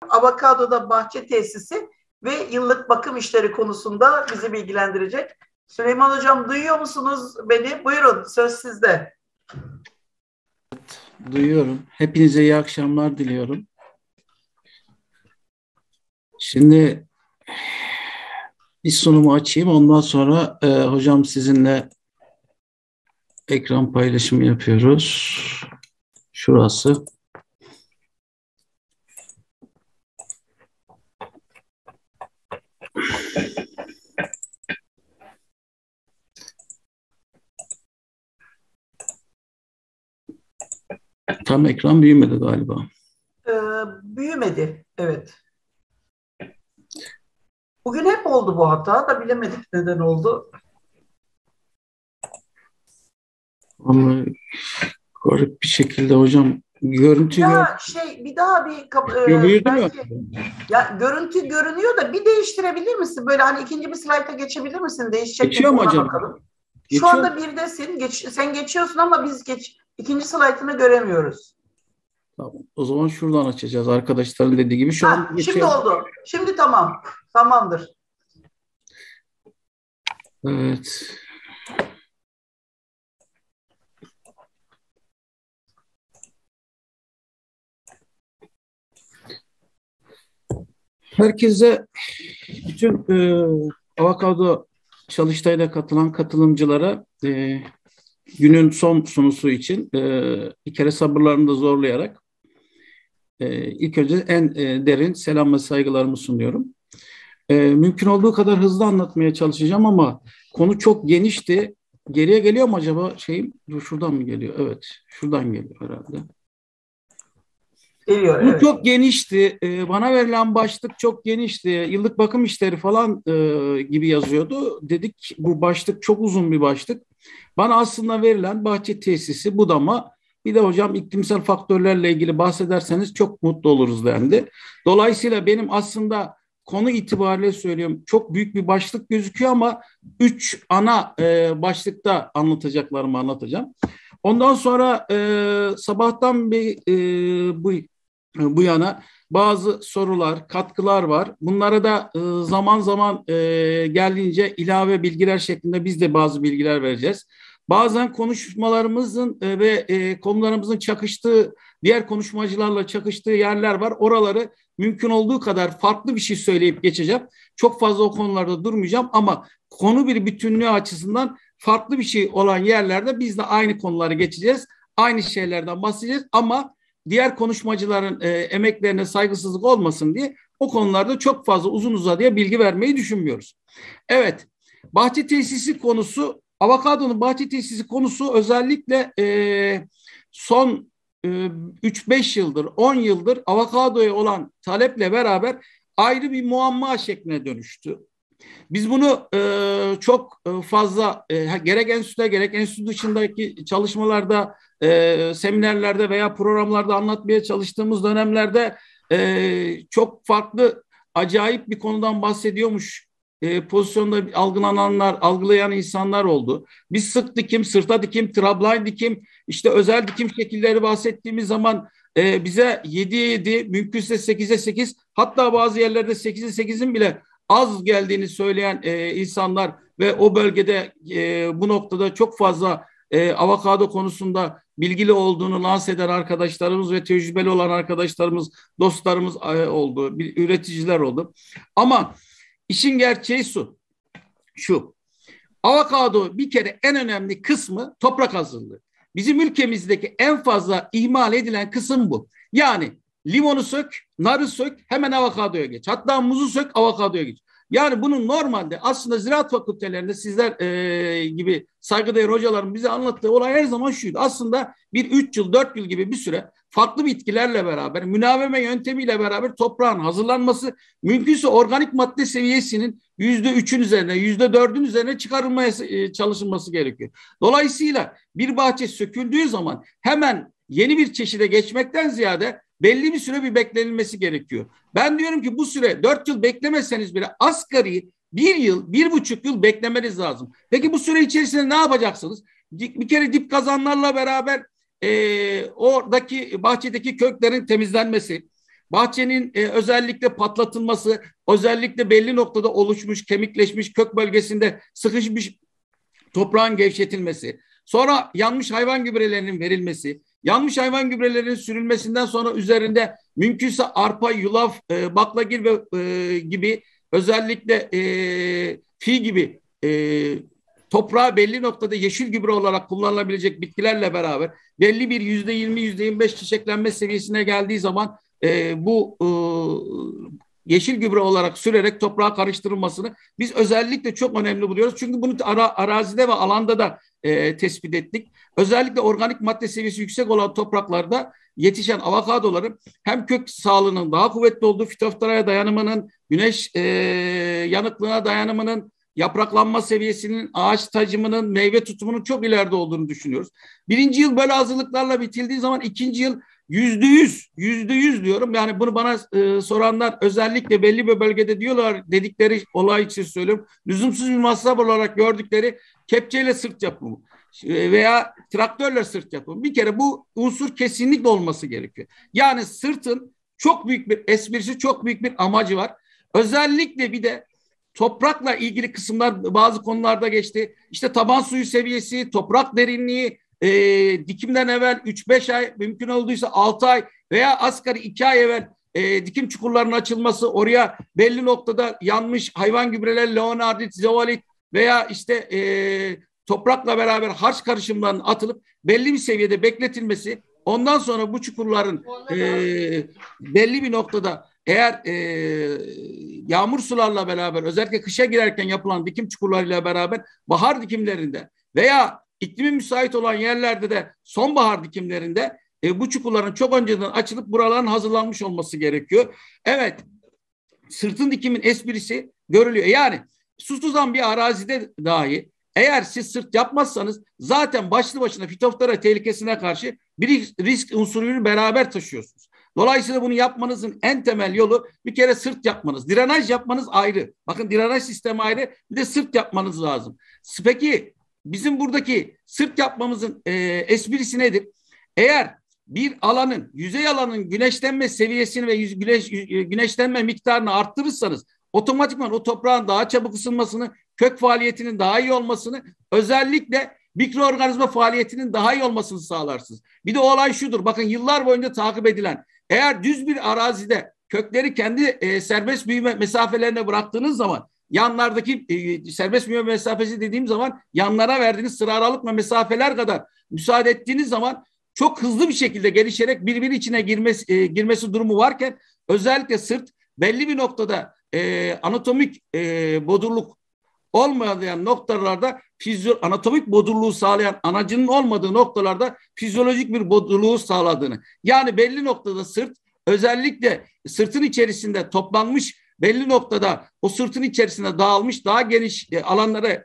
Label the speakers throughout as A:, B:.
A: Avokado'da bahçe tesisi ve yıllık bakım işleri konusunda bizi bilgilendirecek. Süleyman Hocam duyuyor musunuz beni? Buyurun söz sizde.
B: Evet, duyuyorum. Hepinize iyi akşamlar diliyorum. Şimdi bir sunumu açayım. Ondan sonra e, hocam sizinle ekran paylaşımı yapıyoruz. Şurası. Tam ekran büyümedi galiba.
A: Ee, büyümedi, evet. Bugün hep oldu bu hata da bilemedik neden oldu. Ama
B: garip bir şekilde hocam görüntü ya yok.
A: şey bir daha bir kap- e, belki, ya görüntü görünüyor da bir değiştirebilir misin böyle hani ikinci bir slayta geçebilir misin değişecek Geçiyor mu acaba? Bakalım. Geçiyor. Şu anda sen Geç, sen geçiyorsun ama biz geç, ikinci slaytını
B: göremiyoruz. Tamam. O zaman şuradan açacağız. Arkadaşların dediği gibi şu ha, an geçiyor. Şimdi oldu.
A: Şimdi tamam. Tamamdır. Evet.
B: Herkese bütün e, avokado Çalıştay'da katılan katılımcılara e, günün son sunusu için e, bir kere sabırlarını da zorlayarak e, ilk önce en e, derin selam ve saygılarımı sunuyorum. E, mümkün olduğu kadar hızlı anlatmaya çalışacağım ama konu çok genişti. Geriye geliyor mu acaba şeyim? Dur şuradan mı geliyor? Evet, şuradan geliyor herhalde. Geliyor, Bu evet. çok genişti. Ee, bana verilen başlık çok genişti. Yıllık bakım işleri falan e, gibi yazıyordu. Dedik bu başlık çok uzun bir başlık. Bana aslında verilen bahçe tesisi, budama, bir de hocam iklimsel faktörlerle ilgili bahsederseniz çok mutlu oluruz dendi. Dolayısıyla benim aslında konu itibariyle söylüyorum çok büyük bir başlık gözüküyor ama üç ana e, başlıkta anlatacaklarımı anlatacağım. Ondan sonra e, sabahtan bir e, bu bu yana bazı sorular, katkılar var. Bunlara da e, zaman zaman e, geldiğince ilave bilgiler şeklinde biz de bazı bilgiler vereceğiz. Bazen konuşmalarımızın e, ve konularımızın çakıştığı, diğer konuşmacılarla çakıştığı yerler var. Oraları mümkün olduğu kadar farklı bir şey söyleyip geçeceğim. Çok fazla o konularda durmayacağım ama konu bir bütünlüğü açısından farklı bir şey olan yerlerde biz de aynı konuları geçeceğiz. Aynı şeylerden bahsedeceğiz ama diğer konuşmacıların e, emeklerine saygısızlık olmasın diye o konularda çok fazla uzun uzadıya bilgi vermeyi düşünmüyoruz. Evet, bahçe tesisi konusu, avokadonun bahçe tesisi konusu özellikle e, son e, 3-5 yıldır, 10 yıldır avokadoya olan taleple beraber ayrı bir muamma şekline dönüştü. Biz bunu e, çok e, fazla e, gerek enstitüde gerek enstitü dışındaki çalışmalarda e, seminerlerde veya programlarda anlatmaya çalıştığımız dönemlerde e, çok farklı acayip bir konudan bahsediyormuş e, pozisyonda algılananlar, algılayan insanlar oldu. Biz sık dikim, sırta dikim, trabline dikim, işte özel dikim şekilleri bahsettiğimiz zaman e, bize 7'ye 7, mümkünse 8'e 8, hatta bazı yerlerde 8'e 8'in bile az geldiğini söyleyen e, insanlar ve o bölgede e, bu noktada çok fazla e, avokado konusunda bilgili olduğunu lanse eden arkadaşlarımız ve tecrübeli olan arkadaşlarımız, dostlarımız e, oldu, üreticiler oldu. Ama işin gerçeği su, şu. Avokado bir kere en önemli kısmı toprak hazırlığı. Bizim ülkemizdeki en fazla ihmal edilen kısım bu. Yani limonu sök, narı sök, hemen avokadoya geç. Hatta muzu sök, avokadoya geç. Yani bunun normalde aslında ziraat fakültelerinde sizler e, gibi saygıdeğer hocaların bize anlattığı olay her zaman şuydu. Aslında bir üç yıl dört yıl gibi bir süre farklı bitkilerle beraber münaveme yöntemiyle beraber toprağın hazırlanması mümkünse organik madde seviyesinin yüzde üçün üzerine yüzde dördün üzerine çıkarılmaya e, çalışılması gerekiyor. Dolayısıyla bir bahçe söküldüğü zaman hemen yeni bir çeşide geçmekten ziyade belli bir süre bir beklenilmesi gerekiyor. Ben diyorum ki bu süre dört yıl beklemeseniz bile asgari bir yıl, bir buçuk yıl beklemeniz lazım. Peki bu süre içerisinde ne yapacaksınız? Bir kere dip kazanlarla beraber e, oradaki bahçedeki köklerin temizlenmesi, bahçenin e, özellikle patlatılması, özellikle belli noktada oluşmuş, kemikleşmiş kök bölgesinde sıkışmış toprağın gevşetilmesi, sonra yanmış hayvan gübrelerinin verilmesi, Yanmış hayvan gübrelerinin sürülmesinden sonra üzerinde mümkünse arpa, yulaf, e, baklagil ve e, gibi özellikle e, fi gibi e, toprağa belli noktada yeşil gübre olarak kullanılabilecek bitkilerle beraber belli bir yüzde yirmi, yüzde yirmi beş çiçeklenme seviyesine geldiği zaman e, bu e, yeşil gübre olarak sürerek toprağa karıştırılmasını biz özellikle çok önemli buluyoruz. Çünkü bunu ara, arazide ve alanda da e, tespit ettik. Özellikle organik madde seviyesi yüksek olan topraklarda yetişen avokadoların hem kök sağlığının daha kuvvetli olduğu fitoftaraya dayanımının, güneş e, yanıklığına dayanımının, yapraklanma seviyesinin, ağaç tacımının, meyve tutumunun çok ileride olduğunu düşünüyoruz. Birinci yıl böyle hazırlıklarla bitildiği zaman ikinci yıl yüzde yüz, yüzde yüz diyorum. Yani bunu bana e, soranlar özellikle belli bir bölgede diyorlar dedikleri olay için söylüyorum. Lüzumsuz bir masraf olarak gördükleri kepçeyle sırt yapımı. E, veya traktörle sırt yapın. Bir kere bu unsur kesinlikle olması gerekiyor. Yani sırtın çok büyük bir esprisi, çok büyük bir amacı var. Özellikle bir de toprakla ilgili kısımlar bazı konularda geçti. İşte taban suyu seviyesi, toprak derinliği, e, dikimden evvel 3-5 ay mümkün olduysa 6 ay veya asgari 2 ay evvel e, dikim çukurlarının açılması, oraya belli noktada yanmış hayvan gübreler, leonardit, zeolit veya işte e, toprakla beraber harç karışımlarının atılıp belli bir seviyede bekletilmesi ondan sonra bu çukurların e, belli bir noktada eğer e, yağmur sularla beraber özellikle kışa girerken yapılan dikim çukurlarıyla beraber bahar dikimlerinde veya iklimi müsait olan yerlerde de sonbahar dikimlerinde e, bu çukurların çok önceden açılıp buraların hazırlanmış olması gerekiyor. Evet sırtın dikimin esprisi görülüyor. Yani susuzan bir arazide dahi eğer siz sırt yapmazsanız zaten başlı başına fitoftara tehlikesine karşı bir risk unsurunu beraber taşıyorsunuz. Dolayısıyla bunu yapmanızın en temel yolu bir kere sırt yapmanız. drenaj yapmanız ayrı. Bakın drenaj sistemi ayrı bir de sırt yapmanız lazım. Peki bizim buradaki sırt yapmamızın e, esprisi nedir? Eğer bir alanın, yüzey alanın güneşlenme seviyesini ve yüz, güneş, güneşlenme miktarını arttırırsanız otomatikman o toprağın daha çabuk ısınmasını kök faaliyetinin daha iyi olmasını özellikle mikroorganizma faaliyetinin daha iyi olmasını sağlarsınız. Bir de olay şudur. Bakın yıllar boyunca takip edilen eğer düz bir arazide kökleri kendi e, serbest büyüme mesafelerine bıraktığınız zaman yanlardaki e, serbest büyüme mesafesi dediğim zaman yanlara verdiğiniz sıra aralık mesafeler kadar müsaade ettiğiniz zaman çok hızlı bir şekilde gelişerek birbiri içine girmesi, e, girmesi durumu varken özellikle sırt belli bir noktada e, anatomik e, bodurluk olmayan noktalarda fizyo anatomik bodurluğu sağlayan anacının olmadığı noktalarda fizyolojik bir bodurluğu sağladığını. Yani belli noktada sırt özellikle sırtın içerisinde toplanmış belli noktada o sırtın içerisinde dağılmış daha geniş e, alanlara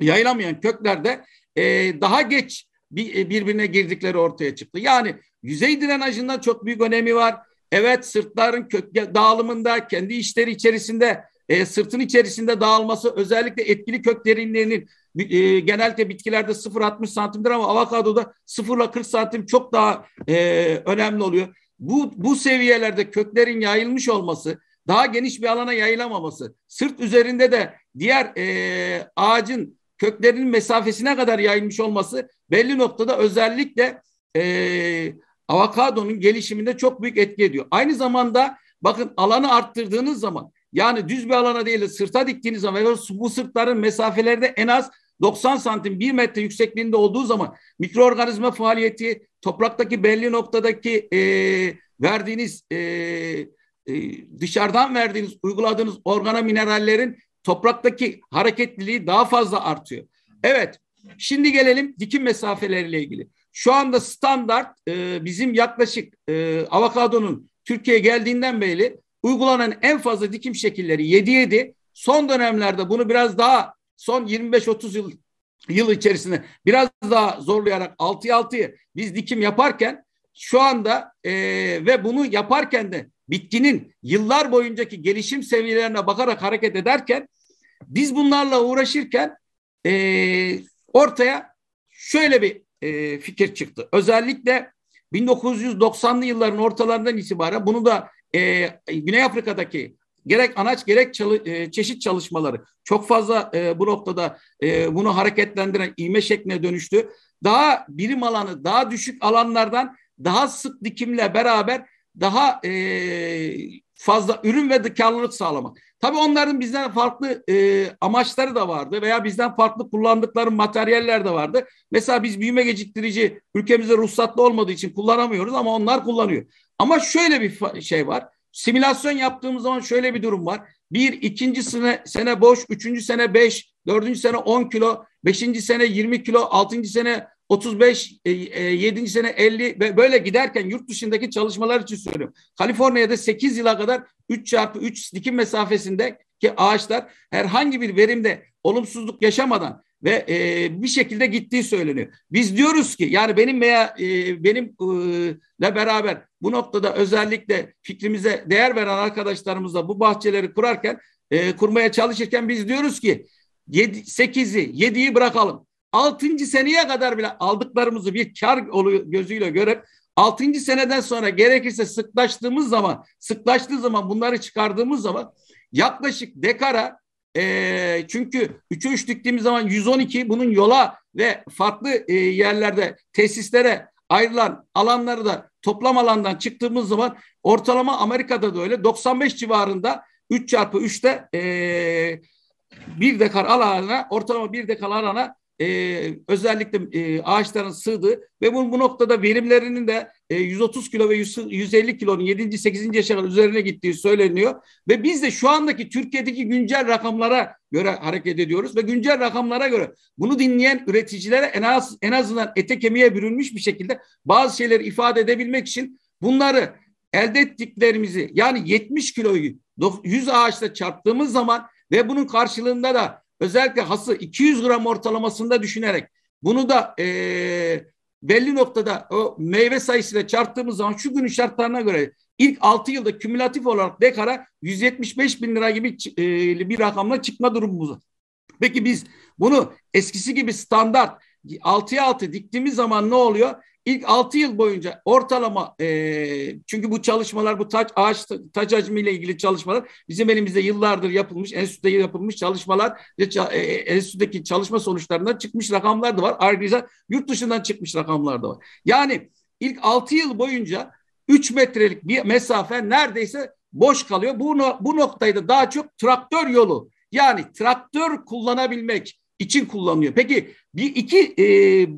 B: yayılamayan köklerde e, daha geç bir, e, birbirine girdikleri ortaya çıktı. Yani yüzey drenajından çok büyük önemi var. Evet sırtların kök dağılımında kendi işleri içerisinde e, sırtın içerisinde dağılması özellikle etkili kök derinliğinin e, genellikle bitkilerde 0.60 santimdir ama avokadoda 0.40 santim çok daha e, önemli oluyor. Bu, bu seviyelerde köklerin yayılmış olması, daha geniş bir alana yayılamaması, sırt üzerinde de diğer e, ağacın köklerinin mesafesine kadar yayılmış olması belli noktada özellikle e, avokadonun gelişiminde çok büyük etki ediyor. Aynı zamanda bakın alanı arttırdığınız zaman yani düz bir alana değil de sırta diktiğiniz zaman ve bu sırtların mesafelerde en az 90 santim 1 metre yüksekliğinde olduğu zaman mikroorganizma faaliyeti topraktaki belli noktadaki e, verdiğiniz e, e, dışarıdan verdiğiniz uyguladığınız organa minerallerin topraktaki hareketliliği daha fazla artıyor. Evet şimdi gelelim dikim mesafeleriyle ilgili. Şu anda standart e, bizim yaklaşık e, avokadonun Türkiye'ye geldiğinden beri Uygulanan en fazla dikim şekilleri 7 7. Son dönemlerde bunu biraz daha son 25-30 yıl yıl içerisinde biraz daha zorlayarak 6-6. biz dikim yaparken şu anda e, ve bunu yaparken de bitkinin yıllar boyuncaki gelişim seviyelerine bakarak hareket ederken biz bunlarla uğraşırken e, ortaya şöyle bir e, fikir çıktı. Özellikle 1990'lı yılların ortalarından itibaren bunu da e, Güney Afrika'daki gerek anaç gerek çalı, e, çeşit çalışmaları çok fazla e, bu noktada e, bunu hareketlendiren iğme şekline dönüştü. Daha birim alanı daha düşük alanlardan daha sık dikimle beraber daha e, fazla ürün ve karlılık sağlamak. Tabii onların bizden farklı e, amaçları da vardı veya bizden farklı kullandıkları materyaller de vardı. Mesela biz büyüme geciktirici ülkemizde ruhsatlı olmadığı için kullanamıyoruz ama onlar kullanıyor. Ama şöyle bir şey var. Simülasyon yaptığımız zaman şöyle bir durum var. Bir, ikinci sene, sene boş, üçüncü sene beş, dördüncü sene on kilo, beşinci sene yirmi kilo, altıncı sene otuz beş, e, e, yedinci sene elli ve böyle giderken yurt dışındaki çalışmalar için söylüyorum. Kaliforniya'da sekiz yıla kadar üç çarpı üç dikim mesafesinde ki ağaçlar herhangi bir verimde olumsuzluk yaşamadan ve e, bir şekilde gittiği söyleniyor. Biz diyoruz ki yani benim veya e, benimle e, beraber bu noktada özellikle fikrimize değer veren arkadaşlarımızla bu bahçeleri kurarken e, kurmaya çalışırken biz diyoruz ki 7, 8'i 7'yi bırakalım. 6. seneye kadar bile aldıklarımızı bir kar gözüyle görüp 6. seneden sonra gerekirse sıklaştığımız zaman sıklaştığı zaman bunları çıkardığımız zaman yaklaşık dekara e, çünkü 3'e 3 diktiğimiz zaman 112 bunun yola ve farklı e, yerlerde tesislere ayrılan alanları da toplam alandan çıktığımız zaman ortalama Amerika'da da öyle 95 civarında 3 çarpı 3'te e, bir dekar alana ortalama bir dekar alana e, özellikle e, ağaçların sığdığı ve bu, bu noktada verimlerinin de e, 130 kilo ve 100, 150 kilonun 7. 8. yaşa üzerine gittiği söyleniyor. Ve biz de şu andaki Türkiye'deki güncel rakamlara göre hareket ediyoruz ve güncel rakamlara göre bunu dinleyen üreticilere en, az, en azından ete kemiğe bürünmüş bir şekilde bazı şeyleri ifade edebilmek için bunları elde ettiklerimizi yani 70 kiloyu 100 ağaçla çarptığımız zaman ve bunun karşılığında da özellikle hası 200 gram ortalamasında düşünerek bunu da e, belli noktada o meyve sayısıyla çarptığımız zaman şu günün şartlarına göre ilk 6 yılda kümülatif olarak dekara 175 bin lira gibi e, bir rakamla çıkma durumumuz var. Peki biz bunu eskisi gibi standart 6'ya 6 diktiğimiz zaman ne oluyor? İlk 6 yıl boyunca ortalama e, çünkü bu çalışmalar bu taç ağaç taç ile ilgili çalışmalar bizim elimizde yıllardır yapılmış enstitüde yapılmış çalışmalar ve e, e, enstitüdeki çalışma sonuçlarından çıkmış rakamlar da var. Ayrıca yurt dışından çıkmış rakamlar da var. Yani ilk 6 yıl boyunca 3 metrelik bir mesafe neredeyse boş kalıyor. Bu, bu noktayı da daha çok traktör yolu yani traktör kullanabilmek, için kullanılıyor. Peki bir iki e,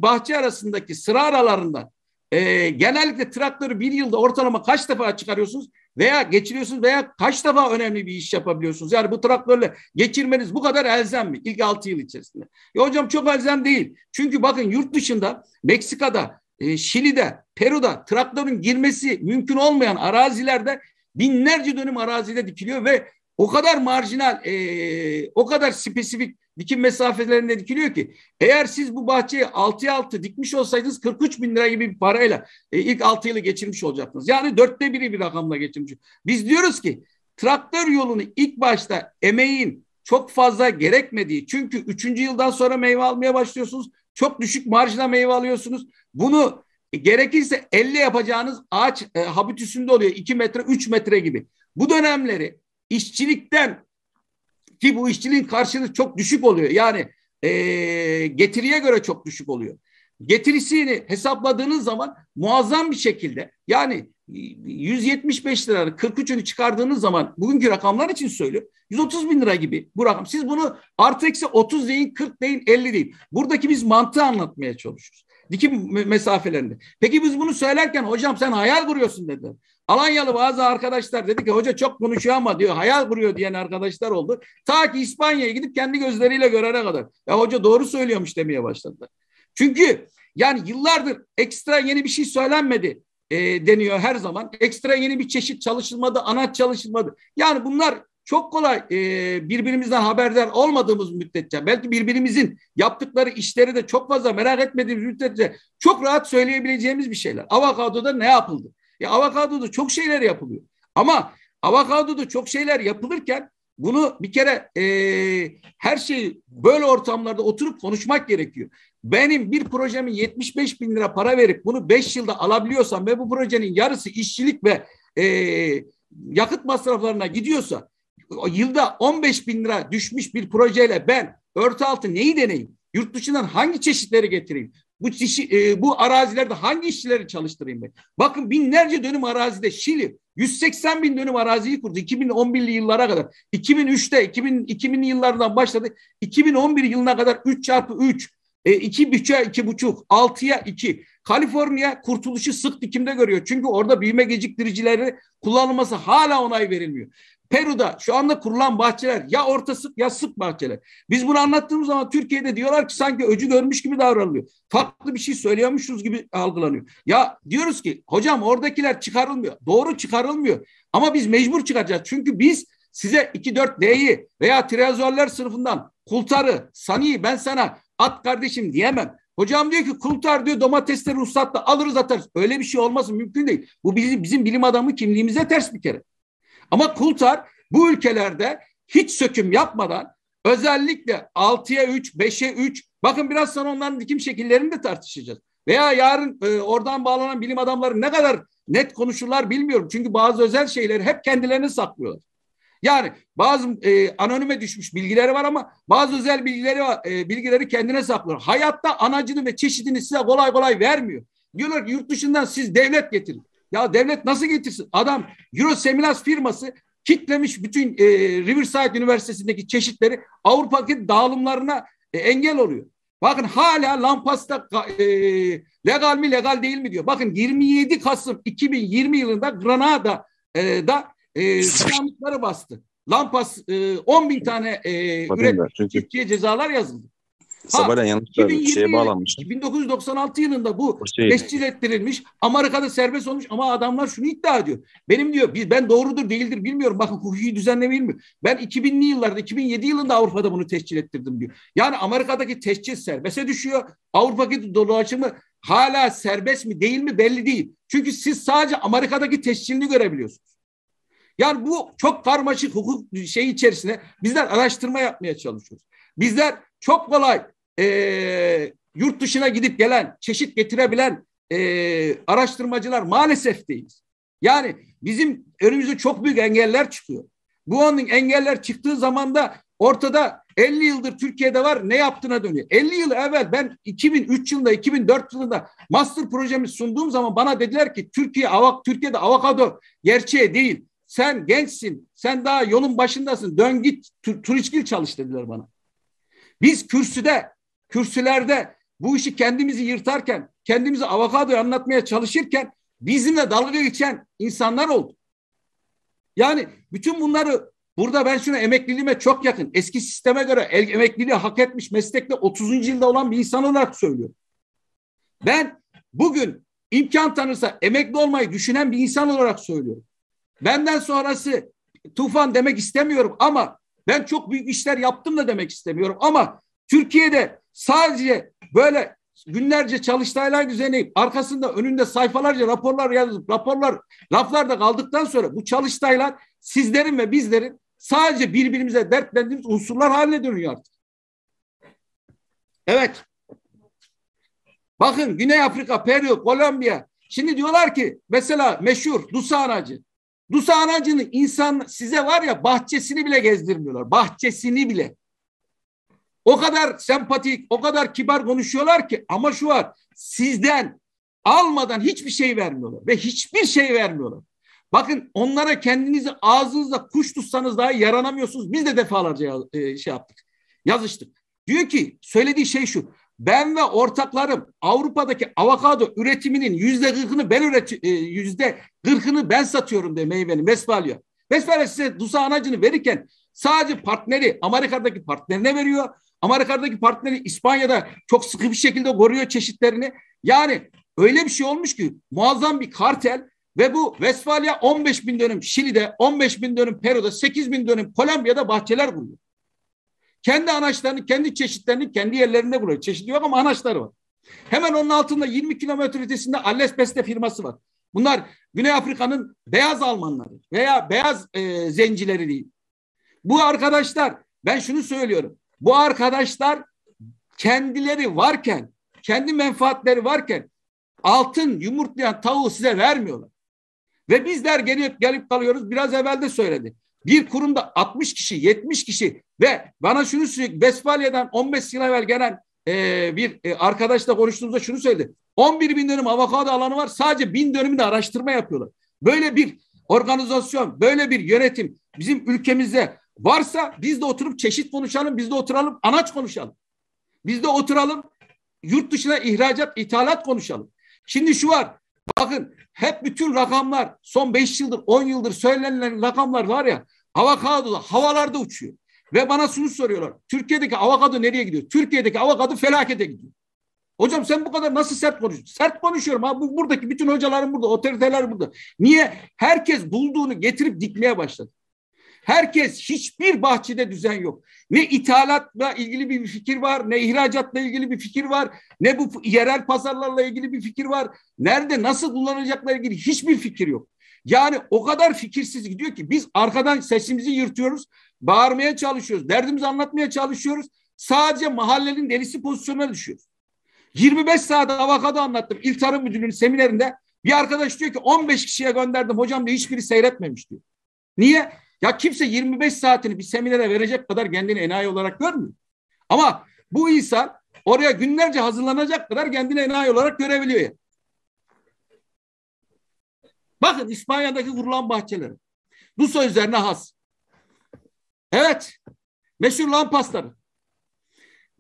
B: bahçe arasındaki sıra aralarında e, genellikle traktörü bir yılda ortalama kaç defa çıkarıyorsunuz veya geçiriyorsunuz veya kaç defa önemli bir iş yapabiliyorsunuz? Yani bu traktörle geçirmeniz bu kadar elzem mi ilk altı yıl içerisinde? Ya hocam çok elzem değil. Çünkü bakın yurt dışında Meksika'da, e, Şili'de, Peru'da traktörün girmesi mümkün olmayan arazilerde binlerce dönüm arazide dikiliyor ve o kadar marjinal, e, o kadar spesifik dikim mesafelerinde dikiliyor ki eğer siz bu bahçeyi 6'ya 6 dikmiş olsaydınız 43 bin lira gibi bir parayla e, ilk 6 yılı geçirmiş olacaktınız. Yani dörtte biri bir rakamla geçirmiş. Biz diyoruz ki traktör yolunu ilk başta emeğin çok fazla gerekmediği çünkü 3. yıldan sonra meyve almaya başlıyorsunuz. Çok düşük marjla meyve alıyorsunuz. Bunu e, gerekirse elle yapacağınız ağaç e, habitüsünde oluyor 2 metre 3 metre gibi. Bu dönemleri işçilikten ki bu işçiliğin karşılığı çok düşük oluyor. Yani e, getiriye göre çok düşük oluyor. Getirisini hesapladığınız zaman muazzam bir şekilde yani 175 e, liranın 43'ünü çıkardığınız zaman bugünkü rakamlar için söylüyorum 130 bin lira gibi bu rakam. Siz bunu artı eksi 30 deyin 40 deyin 50 deyin. Buradaki biz mantığı anlatmaya çalışıyoruz. Dikim mesafelerinde. Peki biz bunu söylerken hocam sen hayal kuruyorsun dediler. Alanyalı bazı arkadaşlar dedi ki hoca çok konuşuyor ama diyor hayal kuruyor diyen arkadaşlar oldu. Ta ki İspanya'ya gidip kendi gözleriyle görene kadar. Ya hoca doğru söylüyormuş demeye başladı. Çünkü yani yıllardır ekstra yeni bir şey söylenmedi e, deniyor her zaman. Ekstra yeni bir çeşit çalışılmadı, ana çalışılmadı. Yani bunlar çok kolay e, birbirimizden haberdar olmadığımız müddetçe belki birbirimizin yaptıkları işleri de çok fazla merak etmediğimiz müddetçe çok rahat söyleyebileceğimiz bir şeyler. Avokado'da ne yapıldı? Ya avokadoda çok şeyler yapılıyor. Ama avokadoda çok şeyler yapılırken bunu bir kere e, her şeyi böyle ortamlarda oturup konuşmak gerekiyor. Benim bir projemin 75 bin lira para verip bunu 5 yılda alabiliyorsam ve bu projenin yarısı işçilik ve e, yakıt masraflarına gidiyorsa yılda 15 bin lira düşmüş bir projeyle ben örtü altı neyi deneyim? Yurt dışından hangi çeşitleri getireyim? bu, işi, e, bu arazilerde hangi işçileri çalıştırayım ben? Bakın binlerce dönüm arazide Şili 180 bin dönüm araziyi kurdu 2011'li yıllara kadar. 2003'te 2000, 2000'li yıllardan başladı. 2011 yılına kadar 3 çarpı 3 e, iki buçuk iki buçuk, altıya iki. Kaliforniya kurtuluşu sık dikimde görüyor. Çünkü orada büyüme geciktiricileri kullanılması hala onay verilmiyor. Peru'da şu anda kurulan bahçeler ya orta sık ya sık bahçeler. Biz bunu anlattığımız zaman Türkiye'de diyorlar ki sanki öcü görmüş gibi davranılıyor. Farklı bir şey söylüyormuşuz gibi algılanıyor. Ya diyoruz ki hocam oradakiler çıkarılmıyor. Doğru çıkarılmıyor. Ama biz mecbur çıkaracağız Çünkü biz size 2-4-D'yi veya tirazoller sınıfından kultarı, saniyi ben sana at kardeşim diyemem. Hocam diyor ki kultar diyor domatesleri ruhsatla alırız atarız. Öyle bir şey olmaz, mümkün değil. Bu bizim, bizim bilim adamı kimliğimize ters bir kere. Ama Kultar bu ülkelerde hiç söküm yapmadan özellikle 6'ya 3, 5'e 3 bakın biraz sonra onların dikim şekillerini de tartışacağız. Veya yarın e, oradan bağlanan bilim adamları ne kadar net konuşurlar bilmiyorum. Çünkü bazı özel şeyleri hep kendilerine saklıyorlar. Yani bazı e, anonime düşmüş bilgileri var ama bazı özel bilgileri var, e, bilgileri kendine saklıyor. Hayatta anacını ve çeşidini size kolay kolay vermiyor. Diyorlar ki yurt dışından siz devlet getirin. Ya devlet nasıl getirsin? Adam Euroseminas firması kitlemiş bütün e, Riverside Üniversitesi'ndeki çeşitleri Avrupa'daki dağılımlarına e, engel oluyor. Bakın hala Lampas'ta e, legal mi legal değil mi diyor. Bakın 27 Kasım 2020 yılında Granada'da e, da e, bastı. Lampas e, 10 bin tane e, üretmiş cezalar yazıldı.
A: Sabahleyin yanlışlar 2020, şeye bağlanmış.
B: 1996 yılında bu şey. tescil ettirilmiş. Amerika'da serbest olmuş ama adamlar şunu iddia ediyor. Benim diyor ben doğrudur değildir bilmiyorum. Bakın hukuki düzenleme mi? Ben 2000'li yıllarda 2007 yılında Avrupa'da bunu tescil ettirdim diyor. Yani Amerika'daki tescil serbeste düşüyor. Avrupa'daki dolaşımı hala serbest mi değil mi belli değil. Çünkü siz sadece Amerika'daki tescilini görebiliyorsunuz. Yani bu çok karmaşık hukuk şeyi içerisine bizler araştırma yapmaya çalışıyoruz. Bizler çok kolay e, yurt dışına gidip gelen, çeşit getirebilen e, araştırmacılar maalesef değiliz. Yani bizim önümüzde çok büyük engeller çıkıyor. Bu onun engeller çıktığı zaman da ortada 50 yıldır Türkiye'de var ne yaptığına dönüyor. 50 yıl evvel ben 2003 yılında 2004 yılında master projemi sunduğum zaman bana dediler ki Türkiye avak Türkiye'de avokado gerçeği değil. Sen gençsin, sen daha yolun başındasın. Dön git tur, turişgil çalış dediler bana. Biz kürsüde kürsülerde bu işi kendimizi yırtarken, kendimizi avokadoya anlatmaya çalışırken bizimle dalga geçen insanlar oldu. Yani bütün bunları burada ben şunu emekliliğime çok yakın. Eski sisteme göre emekliliği hak etmiş meslekte 30. yılda olan bir insan olarak söylüyorum. Ben bugün imkan tanırsa emekli olmayı düşünen bir insan olarak söylüyorum. Benden sonrası tufan demek istemiyorum ama ben çok büyük işler yaptım da demek istemiyorum ama Türkiye'de Sadece böyle günlerce çalıştaylar düzenleyip arkasında önünde sayfalarca raporlar yazıp raporlar laflarda kaldıktan sonra bu çalıştaylar sizlerin ve bizlerin sadece birbirimize dertlendiğimiz unsurlar haline dönüyor artık. Evet. Bakın Güney Afrika, Peru, Kolombiya. Şimdi diyorlar ki mesela meşhur Dusa Anacı. Dusa Anacı'nın insan size var ya bahçesini bile gezdirmiyorlar. Bahçesini bile. O kadar sempatik, o kadar kibar konuşuyorlar ki ama şu var. Sizden almadan hiçbir şey vermiyorlar ve hiçbir şey vermiyorlar. Bakın onlara kendinizi ağzınızda kuş tutsanız daha yaranamıyorsunuz. Biz de defalarca e, şey yaptık. Yazıştık. Diyor ki söylediği şey şu. Ben ve ortaklarım Avrupa'daki avokado üretiminin yüzde kırkını ben üret e, yüzde kırkını ben satıyorum diye meyveni Vesfalya. Vesfalya size Dusa anacını verirken sadece partneri Amerika'daki partnerine veriyor. Amerika'daki partileri İspanya'da çok sıkı bir şekilde koruyor çeşitlerini. Yani öyle bir şey olmuş ki muazzam bir kartel ve bu Vesfalya 15 bin dönüm Şili'de, 15 bin dönüm Peru'da, 8 bin dönüm Kolombiya'da bahçeler kuruyor. Kendi anaçlarını, kendi çeşitlerini kendi yerlerinde kuruyor. Çeşitli yok ama anaçları var. Hemen onun altında 20 kilometre ötesinde Alles Beste firması var. Bunlar Güney Afrika'nın beyaz Almanları veya beyaz e, zencileri değil. Bu arkadaşlar ben şunu söylüyorum. Bu arkadaşlar kendileri varken, kendi menfaatleri varken altın yumurtlayan tavuğu size vermiyorlar. Ve bizler gelip gelip kalıyoruz. Biraz evvel de söyledi. Bir kurumda 60 kişi, 70 kişi ve bana şunu söyledi. Vesfalya'dan 15 yıl evvel gelen e, bir e, arkadaşla konuştuğumuzda şunu söyledi. 11 bin dönüm avokado alanı var. Sadece bin dönümde araştırma yapıyorlar. Böyle bir organizasyon, böyle bir yönetim bizim ülkemizde Varsa biz de oturup çeşit konuşalım, biz de oturalım anaç konuşalım. Biz de oturalım yurt dışına ihracat, ithalat konuşalım. Şimdi şu var. Bakın hep bütün rakamlar son 5 yıldır 10 yıldır söylenilen rakamlar var ya avokadoda havalarda uçuyor. Ve bana şunu soruyorlar. Türkiye'deki avokado nereye gidiyor? Türkiye'deki avokado felakete gidiyor. Hocam sen bu kadar nasıl sert konuşuyorsun? Sert konuşuyorum abi. Bu, buradaki bütün hocalarım burada, otoriteler burada. Niye? Herkes bulduğunu getirip dikmeye başladı. Herkes hiçbir bahçede düzen yok. Ne ithalatla ilgili bir fikir var, ne ihracatla ilgili bir fikir var, ne bu yerel pazarlarla ilgili bir fikir var. Nerede nasıl kullanacakla ilgili hiçbir fikir yok. Yani o kadar fikirsiz gidiyor ki biz arkadan sesimizi yırtıyoruz, bağırmaya çalışıyoruz, derdimizi anlatmaya çalışıyoruz. Sadece mahallenin delisi pozisyonuna düşüyoruz. 25 saat avokado anlattım İl Tarım Müdürlüğü'nün seminerinde. Bir arkadaş diyor ki 15 kişiye gönderdim hocam diyor hiçbiri seyretmemiş diyor. Niye? Ya kimse 25 saatini bir seminere verecek kadar kendini enayi olarak görmüyor. Ama bu insan oraya günlerce hazırlanacak kadar kendini enayi olarak görebiliyor. Yani. Bakın İspanya'daki kurulan bahçeleri. Nusa üzerine has. Evet. Meşhur lampasları.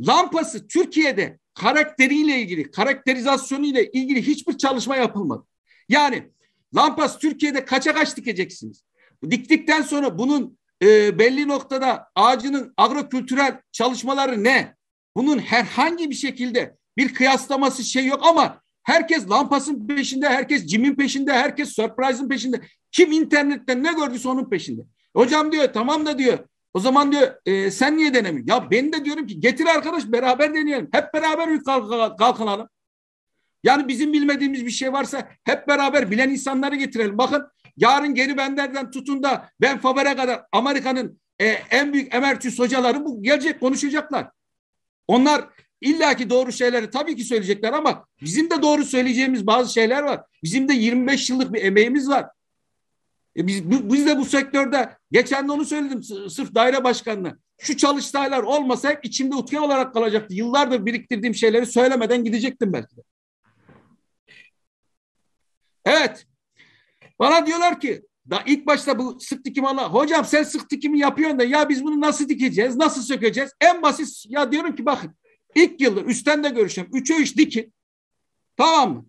B: Lampası Türkiye'de karakteriyle ilgili, karakterizasyonuyla ilgili hiçbir çalışma yapılmadı. Yani lampas Türkiye'de kaça kaç dikeceksiniz? diktikten sonra bunun e, belli noktada ağacının agrokültürel çalışmaları ne? Bunun herhangi bir şekilde bir kıyaslaması şey yok ama herkes lampasın peşinde, herkes cimin peşinde, herkes surprise'ın peşinde. Kim internetten ne gördüyse onun peşinde. Hocam diyor tamam da diyor o zaman diyor e, sen niye denemiyorsun? Ya ben de diyorum ki getir arkadaş beraber deneyelim. Hep beraber kalkalım. Yani bizim bilmediğimiz bir şey varsa hep beraber bilen insanları getirelim. Bakın yarın geri benderden tutun da Ben Faber'e kadar Amerika'nın e, en büyük emertüs hocaları bu gelecek konuşacaklar. Onlar illaki doğru şeyleri tabii ki söyleyecekler ama bizim de doğru söyleyeceğimiz bazı şeyler var. Bizim de 25 yıllık bir emeğimiz var. E biz, biz de bu sektörde geçen de onu söyledim sırf daire başkanına. Şu çalıştaylar olmasa hep içimde utku olarak kalacaktı. Yıllardır biriktirdiğim şeyleri söylemeden gidecektim belki de. Evet. Bana diyorlar ki da ilk başta bu sık dikim ana hocam sen sık dikimi yapıyorsun da ya biz bunu nasıl dikeceğiz? Nasıl sökeceğiz? En basit ya diyorum ki bakın ilk yıldır üstten de görüşüyorum. Üçe üç dikin. Tamam mı?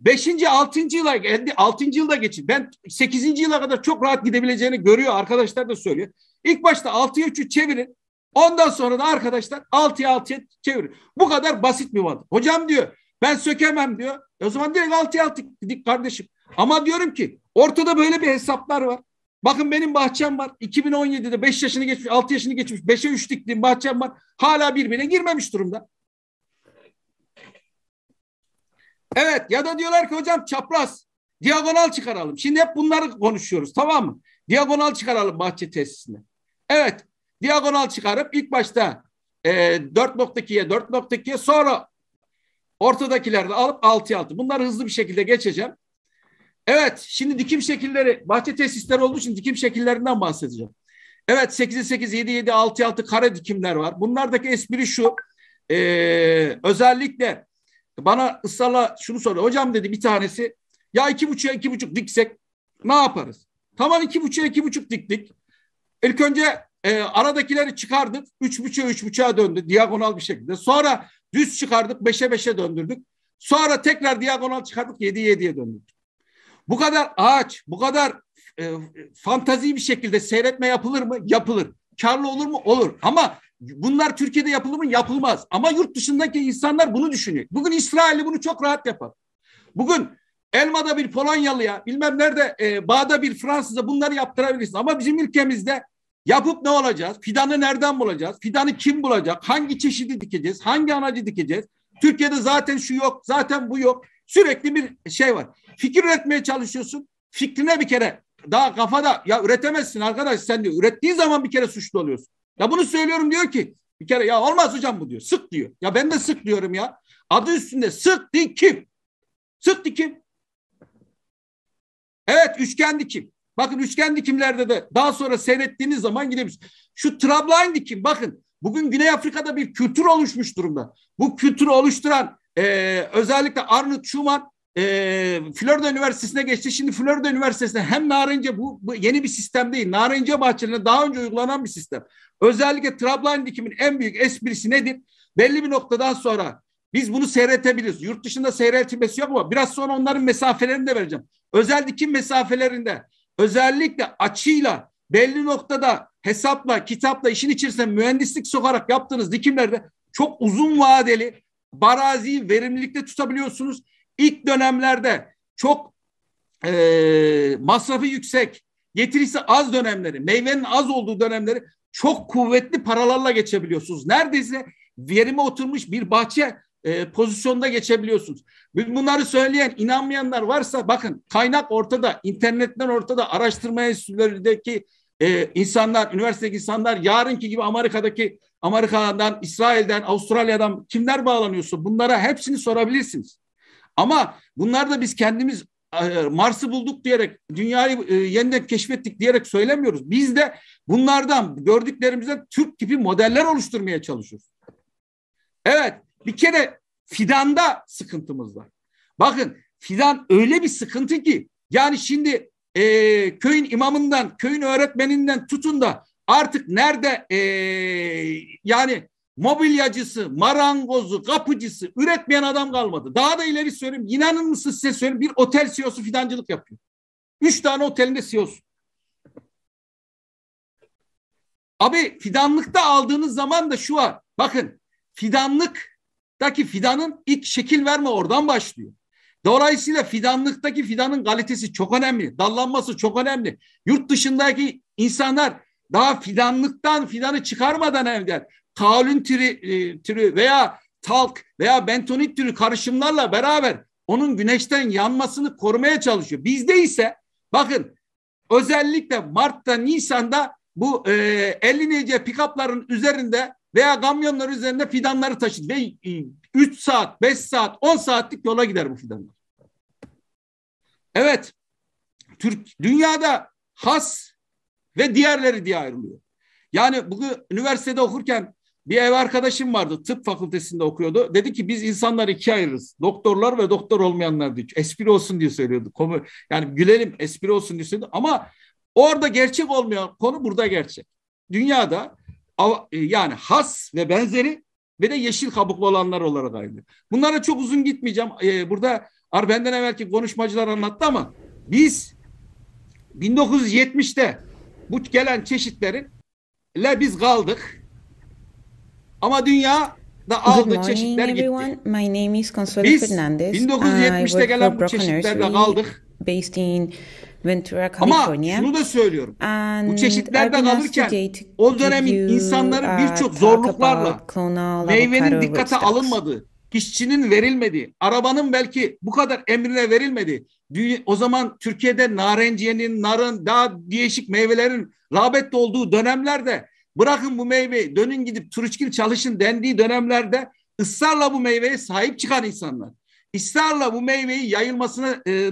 B: Beşinci, altıncı yıla geldi. Altıncı yılda geçin. Ben sekizinci yıla kadar çok rahat gidebileceğini görüyor. Arkadaşlar da söylüyor. İlk başta altıya üçü çevirin. Ondan sonra da arkadaşlar altıya altıya çevirin. Bu kadar basit bir vardı? Hocam diyor ben sökemem diyor. E o zaman direkt altıya altı dik kardeşim. Ama diyorum ki ortada böyle bir hesaplar var. Bakın benim bahçem var. 2017'de 5 yaşını geçmiş, 6 yaşını geçmiş, 5'e 3 diktiğim bahçem var. Hala birbirine girmemiş durumda. Evet ya da diyorlar ki hocam çapraz diagonal çıkaralım. Şimdi hep bunları konuşuyoruz tamam mı? Diagonal çıkaralım bahçe tesisine. Evet diagonal çıkarıp ilk başta e, 4.2'ye 4.2'ye sonra Ortadakileri de alıp 6'ya 6. Bunları hızlı bir şekilde geçeceğim. Evet şimdi dikim şekilleri bahçe tesisleri olduğu için dikim şekillerinden bahsedeceğim. Evet 8'e 8, 7'ye 7, 6'ya 6 kare dikimler var. Bunlardaki espri şu. Ee, özellikle bana ısrarla şunu soruyor. Hocam dedi bir tanesi ya iki buçuğa iki buçuk diksek ne yaparız? Tamam iki buçuğa iki buçuk diktik. İlk önce e, aradakileri çıkardık. Üç buçuğa üç buçuğa döndü diagonal bir şekilde. Sonra Düz çıkardık 5'e 5'e döndürdük. Sonra tekrar diagonal çıkardık 7'ye 7'ye döndürdük. Bu kadar ağaç, bu kadar e, fantazi bir şekilde seyretme yapılır mı? Yapılır. Karlı olur mu? Olur. Ama bunlar Türkiye'de yapılır mı? Yapılmaz. Ama yurt dışındaki insanlar bunu düşünüyor. Bugün İsrail'i bunu çok rahat yapar. Bugün Elma'da bir Polonyalıya, bilmem nerede e, Bağ'da bir Fransız'a bunları yaptırabilirsin. Ama bizim ülkemizde Yapıp ne olacağız? Fidanı nereden bulacağız? Fidanı kim bulacak? Hangi çeşidi dikeceğiz? Hangi anacı dikeceğiz? Türkiye'de zaten şu yok, zaten bu yok. Sürekli bir şey var. Fikir üretmeye çalışıyorsun. Fikrine bir kere daha kafada ya üretemezsin arkadaş sen diyor. Ürettiği zaman bir kere suçlu oluyorsun. Ya bunu söylüyorum diyor ki bir kere ya olmaz hocam bu diyor. Sık diyor. Ya ben de sık diyorum ya. Adı üstünde sık di kim? Sık di kim? Evet üçgen kim? Bakın üçgen dikimlerde de daha sonra seyrettiğiniz zaman gidebiliriz. Şu trabline dikim bakın bugün Güney Afrika'da bir kültür oluşmuş durumda. Bu kültürü oluşturan e, özellikle Arnold Schumann e, Florida Üniversitesi'ne geçti. Şimdi Florida Üniversitesi'nde hem Narince bu, bu yeni bir sistem değil. Narince bahçelerinde daha önce uygulanan bir sistem. Özellikle trabline dikimin en büyük esprisi nedir? Belli bir noktadan sonra biz bunu seyretebiliriz. Yurt dışında seyretilmesi yok ama biraz sonra onların mesafelerini de vereceğim. Özel dikim mesafelerinde özellikle açıyla belli noktada hesapla, kitapla işin içerisine mühendislik sokarak yaptığınız dikimlerde çok uzun vadeli baraziyi verimlilikte tutabiliyorsunuz. İlk dönemlerde çok e, masrafı yüksek, getirisi az dönemleri, meyvenin az olduğu dönemleri çok kuvvetli paralarla geçebiliyorsunuz. Neredeyse verime oturmuş bir bahçe e, pozisyonda geçebiliyorsunuz. Bunları söyleyen inanmayanlar varsa bakın kaynak ortada, internetten ortada, araştırma enstitülerindeki e, insanlar, üniversitedeki insanlar yarınki gibi Amerika'daki Amerika'dan, İsrail'den, Avustralya'dan kimler bağlanıyorsa bunlara hepsini sorabilirsiniz. Ama bunlar da biz kendimiz e, Mars'ı bulduk diyerek, dünyayı e, yeniden keşfettik diyerek söylemiyoruz. Biz de bunlardan gördüklerimizden Türk tipi modeller oluşturmaya çalışıyoruz. Evet, bir kere fidanda sıkıntımız var. Bakın fidan öyle bir sıkıntı ki yani şimdi e, köyün imamından, köyün öğretmeninden tutun da artık nerede e, yani mobilyacısı, marangozu, kapıcısı üretmeyen adam kalmadı. Daha da ileri söyleyeyim. İnanır mısınız size söyleyeyim bir otel CEO'su fidancılık yapıyor. Üç tane otelinde CEO'su. Abi fidanlıkta aldığınız zaman da şu var. Bakın fidanlık Daki fidanın ilk şekil verme oradan başlıyor. Dolayısıyla fidanlıktaki fidanın kalitesi çok önemli. Dallanması çok önemli. Yurt dışındaki insanlar daha fidanlıktan fidanı çıkarmadan evden kaolün türü, e, türü veya talk veya bentonit türü karışımlarla beraber onun güneşten yanmasını korumaya çalışıyor. Bizde ise bakın özellikle Mart'ta Nisan'da bu e, 50 nice pikapların üzerinde veya kamyonlar üzerinde fidanları taşır ve 3 saat, 5 saat, 10 saatlik yola gider bu fidanlar. Evet. Türk dünyada has ve diğerleri diye ayrılıyor. Yani bugün üniversitede okurken bir ev arkadaşım vardı. Tıp fakültesinde okuyordu. Dedi ki biz insanlar ikiye ayırırız. Doktorlar ve doktor olmayanlar diye. Espri olsun diye söylüyordu. Komu, yani gülelim espri olsun diye söylüyordu. Ama orada gerçek olmayan konu burada gerçek. Dünyada e, yani has ve benzeri ve de yeşil kabuklu olanlar olarak ayrılıyor. Bunlara çok uzun gitmeyeceğim. Ee, burada benden evvelki konuşmacılar anlattı ama biz 1970'te bu gelen çeşitlerin biz kaldık. Ama dünya da aldığı çeşitler gitti.
A: My name is Biz Fernandez. 1970'te gelen bu çeşitlerle kaldık. Based in Ventura, California. Ama şunu da söylüyorum. And bu çeşitlerden
B: alırken o dönemin insanların birçok zorluklarla
A: meyvenin dikkate
B: alınmadığı, işçinin verilmediği, arabanın belki bu kadar emrine verilmediği, o zaman Türkiye'de narenciyenin, narın, daha değişik meyvelerin rağbette olduğu dönemlerde bırakın bu meyveyi dönün gidip turuşkil çalışın dendiği dönemlerde ısrarla bu meyveye sahip çıkan insanlar. ısrarla bu meyveyi yayılmasına e,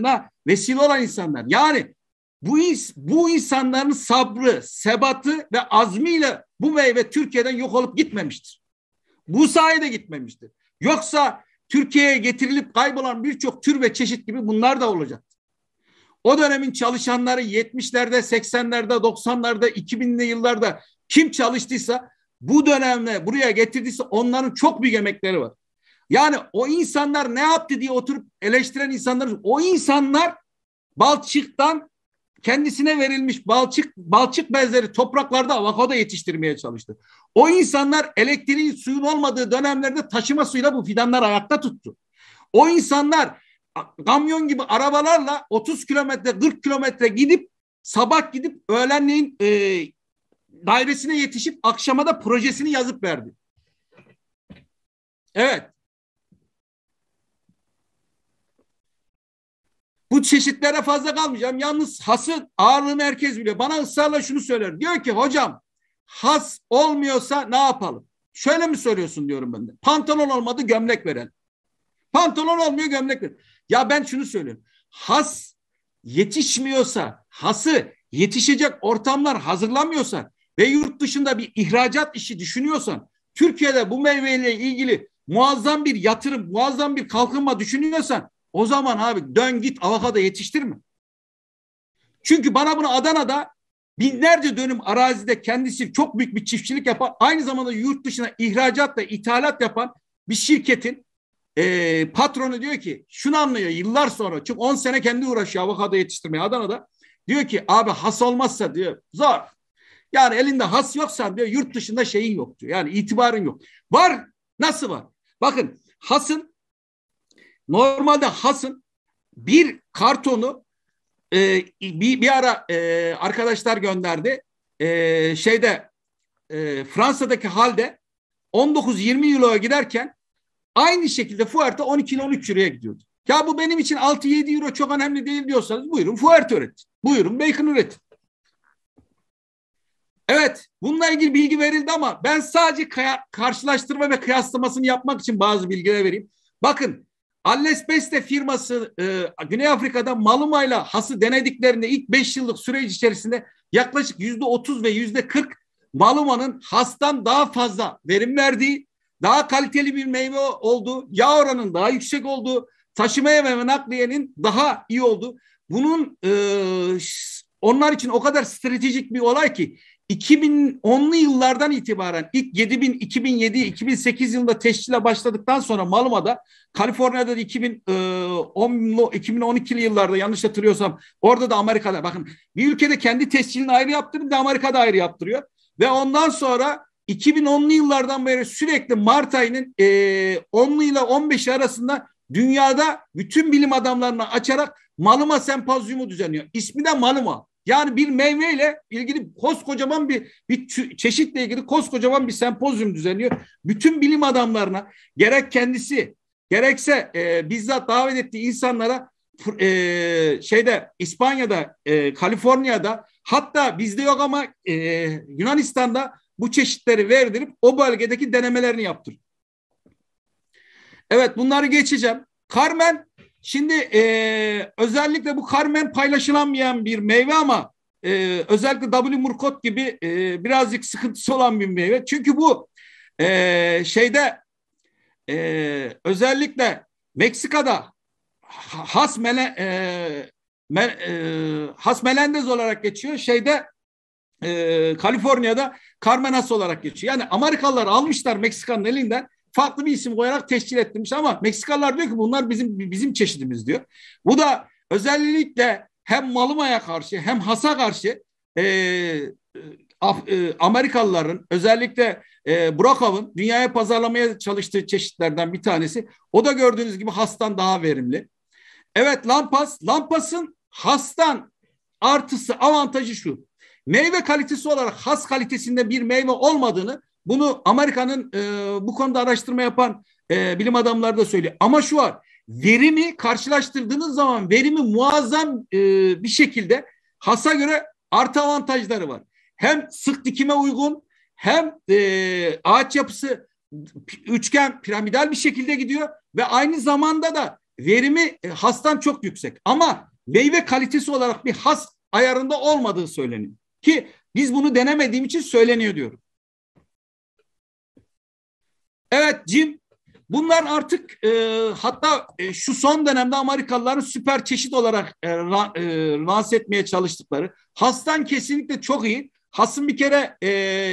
B: vesile olan insanlar. Yani bu, bu insanların sabrı, sebatı ve azmiyle bu meyve Türkiye'den yok olup gitmemiştir. Bu sayede gitmemiştir. Yoksa Türkiye'ye getirilip kaybolan birçok tür ve çeşit gibi bunlar da olacak. O dönemin çalışanları 70'lerde, 80'lerde, 90'larda, 2000'li yıllarda kim çalıştıysa bu dönemde buraya getirdiyse onların çok büyük emekleri var. Yani o insanlar ne yaptı diye oturup eleştiren insanlar o insanlar balçıktan kendisine verilmiş balçık balçık bezleri topraklarda avokado yetiştirmeye çalıştı. O insanlar elektriğin suyun olmadığı dönemlerde taşıma suyla bu fidanlar ayakta tuttu. O insanlar kamyon gibi arabalarla 30 kilometre 40 kilometre gidip sabah gidip öğlenleyin e, dairesine yetişip akşama da projesini yazıp verdi. Evet. Bu çeşitlere fazla kalmayacağım. Yalnız hasın ağırlığını herkes biliyor. Bana ısrarla şunu söyler. Diyor ki hocam has olmuyorsa ne yapalım? Şöyle mi soruyorsun diyorum ben de. Pantolon olmadı gömlek veren. Pantolon olmuyor gömlek veren. Ya ben şunu söylüyorum. Has yetişmiyorsa, hası yetişecek ortamlar hazırlamıyorsan ve yurt dışında bir ihracat işi düşünüyorsan, Türkiye'de bu meyveyle ilgili muazzam bir yatırım, muazzam bir kalkınma düşünüyorsan o zaman abi dön git avokado yetiştirme. Çünkü bana bunu Adana'da binlerce dönüm arazide kendisi çok büyük bir çiftçilik yapan aynı zamanda yurt dışına ihracatla ithalat yapan bir şirketin e, patronu diyor ki şunu anlıyor yıllar sonra çünkü 10 sene kendi uğraşıyor avokado yetiştirmeye Adana'da. Diyor ki abi has olmazsa diyor zor. Yani elinde has yoksa diyor yurt dışında şeyin yok diyor. Yani itibarın yok. Var nasıl var? Bakın hasın Normalde hasın bir kartonu e, bir, bir ara e, arkadaşlar gönderdi. E, şeyde e, Fransa'daki halde 19-20 euroya giderken aynı şekilde Fuerte 12-13 euroya gidiyordu. Ya bu benim için 6-7 euro çok önemli değil diyorsanız buyurun Fuerte üretin. Buyurun Bacon üretin. Evet bununla ilgili bilgi verildi ama ben sadece kaya, karşılaştırma ve kıyaslamasını yapmak için bazı bilgiler vereyim. Bakın Alles Beste firması e, Güney Afrika'da Maluma'yla hası denediklerinde ilk 5 yıllık süreç içerisinde yaklaşık yüzde 30 ve yüzde 40 Maluma'nın hastan daha fazla verim verdiği, daha kaliteli bir meyve olduğu, yağ oranının daha yüksek olduğu, taşımaya ve nakliyenin daha iyi olduğu. Bunun e, onlar için o kadar stratejik bir olay ki 2010'lu yıllardan itibaren ilk 7000, 2007, 2008 yılında teşkile başladıktan sonra Malma'da, Kaliforniya'da da 2010'lu, e, 2012'li yıllarda yanlış hatırlıyorsam orada da Amerika'da bakın bir ülkede kendi tescilini ayrı yaptırıyor, da Amerika'da ayrı yaptırıyor. Ve ondan sonra 2010'lu yıllardan beri sürekli Mart ayının e, 10'lu ile 15 arasında dünyada bütün bilim adamlarına açarak Maluma sempozyumu düzenliyor. İsmi de Maluma. Yani bir meyveyle ilgili koskocaman bir, bir çeşitle ilgili koskocaman bir sempozyum düzenliyor. Bütün bilim adamlarına gerek kendisi gerekse e, bizzat davet ettiği insanlara e, şeyde İspanya'da, e, Kaliforniya'da hatta bizde yok ama e, Yunanistan'da bu çeşitleri verdirip o bölgedeki denemelerini yaptır. Evet bunları geçeceğim. Carmen Şimdi e, özellikle bu karmen paylaşılamayan bir meyve ama e, özellikle W. Murkot gibi e, birazcık sıkıntısı olan bir meyve. Çünkü bu e, şeyde e, özellikle Meksika'da has mele, e, me, e, has melendez olarak geçiyor. Şeyde e, Kaliforniya'da Carmenas olarak geçiyor. Yani Amerikalılar almışlar Meksika'nın elinden farklı bir isim koyarak tescil ettirmiş ama Meksikalılar diyor ki bunlar bizim bizim çeşidimiz diyor. Bu da özellikle hem Maluma'ya karşı hem Has'a karşı e, Af, e, Amerikalıların özellikle e, Brokov'un dünyaya pazarlamaya çalıştığı çeşitlerden bir tanesi. O da gördüğünüz gibi hastan daha verimli. Evet lampas, lampasın hastan artısı, avantajı şu. Meyve kalitesi olarak has kalitesinde bir meyve olmadığını bunu Amerika'nın e, bu konuda araştırma yapan e, bilim adamları da söylüyor. Ama şu var verimi karşılaştırdığınız zaman verimi muazzam e, bir şekilde hasa göre artı avantajları var. Hem sık dikime uygun hem e, ağaç yapısı üçgen piramidal bir şekilde gidiyor ve aynı zamanda da verimi e, hastan çok yüksek. Ama meyve kalitesi olarak bir has ayarında olmadığı söyleniyor. Ki biz bunu denemediğim için söyleniyor diyorum. Evet Jim, bunlar artık e, hatta e, şu son dönemde Amerikalıların süper çeşit olarak e, ra, e, rahatsız etmeye çalıştıkları hastan kesinlikle çok iyi. Hasın bir kere e,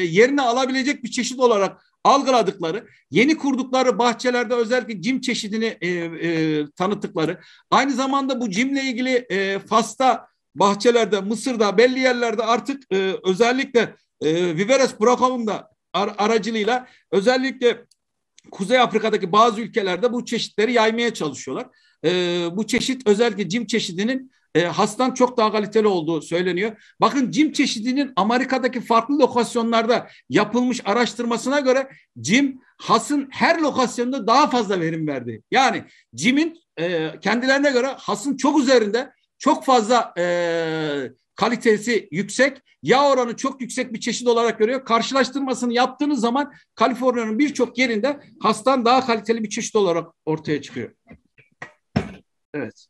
B: yerine alabilecek bir çeşit olarak algıladıkları, yeni kurdukları bahçelerde özellikle cim çeşidini e, e, tanıttıkları, aynı zamanda bu cimle ilgili e, Fas'ta, bahçelerde, Mısır'da, belli yerlerde artık e, özellikle e, Viveres programında ar- aracılığıyla özellikle Kuzey Afrika'daki bazı ülkelerde bu çeşitleri yaymaya çalışıyorlar. E, bu çeşit özellikle cim çeşidinin e, hastan çok daha kaliteli olduğu söyleniyor. Bakın cim çeşidinin Amerika'daki farklı lokasyonlarda yapılmış araştırmasına göre cim hasın her lokasyonda daha fazla verim verdi. Yani cimin e, kendilerine göre hasın çok üzerinde çok fazla e, kalitesi yüksek, yağ oranı çok yüksek bir çeşit olarak görüyor. Karşılaştırmasını yaptığınız zaman Kaliforniya'nın birçok yerinde hastan daha kaliteli bir çeşit olarak ortaya çıkıyor. Evet.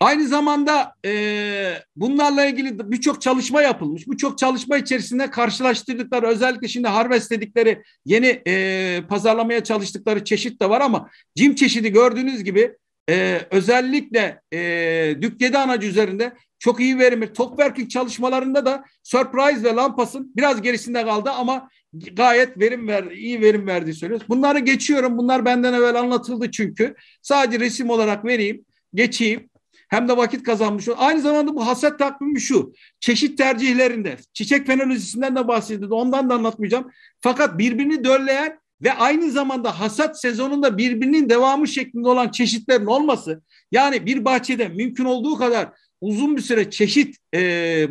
B: Aynı zamanda e, bunlarla ilgili birçok çalışma yapılmış. Bu çok çalışma içerisinde karşılaştırdıkları özellikle şimdi harvest dedikleri yeni e, pazarlamaya çalıştıkları çeşit de var ama cim çeşidi gördüğünüz gibi e, özellikle e, dükledi anacı üzerinde çok iyi verimli. Topworking çalışmalarında da Surprise ve Lampas'ın biraz gerisinde kaldı ama gayet verim ver, iyi verim verdiği söylüyoruz. Bunları geçiyorum. Bunlar benden evvel anlatıldı çünkü. Sadece resim olarak vereyim, geçeyim. Hem de vakit kazanmış. Aynı zamanda bu hasat takvimi şu. Çeşit tercihlerinde. Çiçek fenolojisinden de bahsedildi. Ondan da anlatmayacağım. Fakat birbirini dölleyen ve aynı zamanda hasat sezonunda birbirinin devamı şeklinde olan çeşitlerin olması yani bir bahçede mümkün olduğu kadar uzun bir süre çeşit e,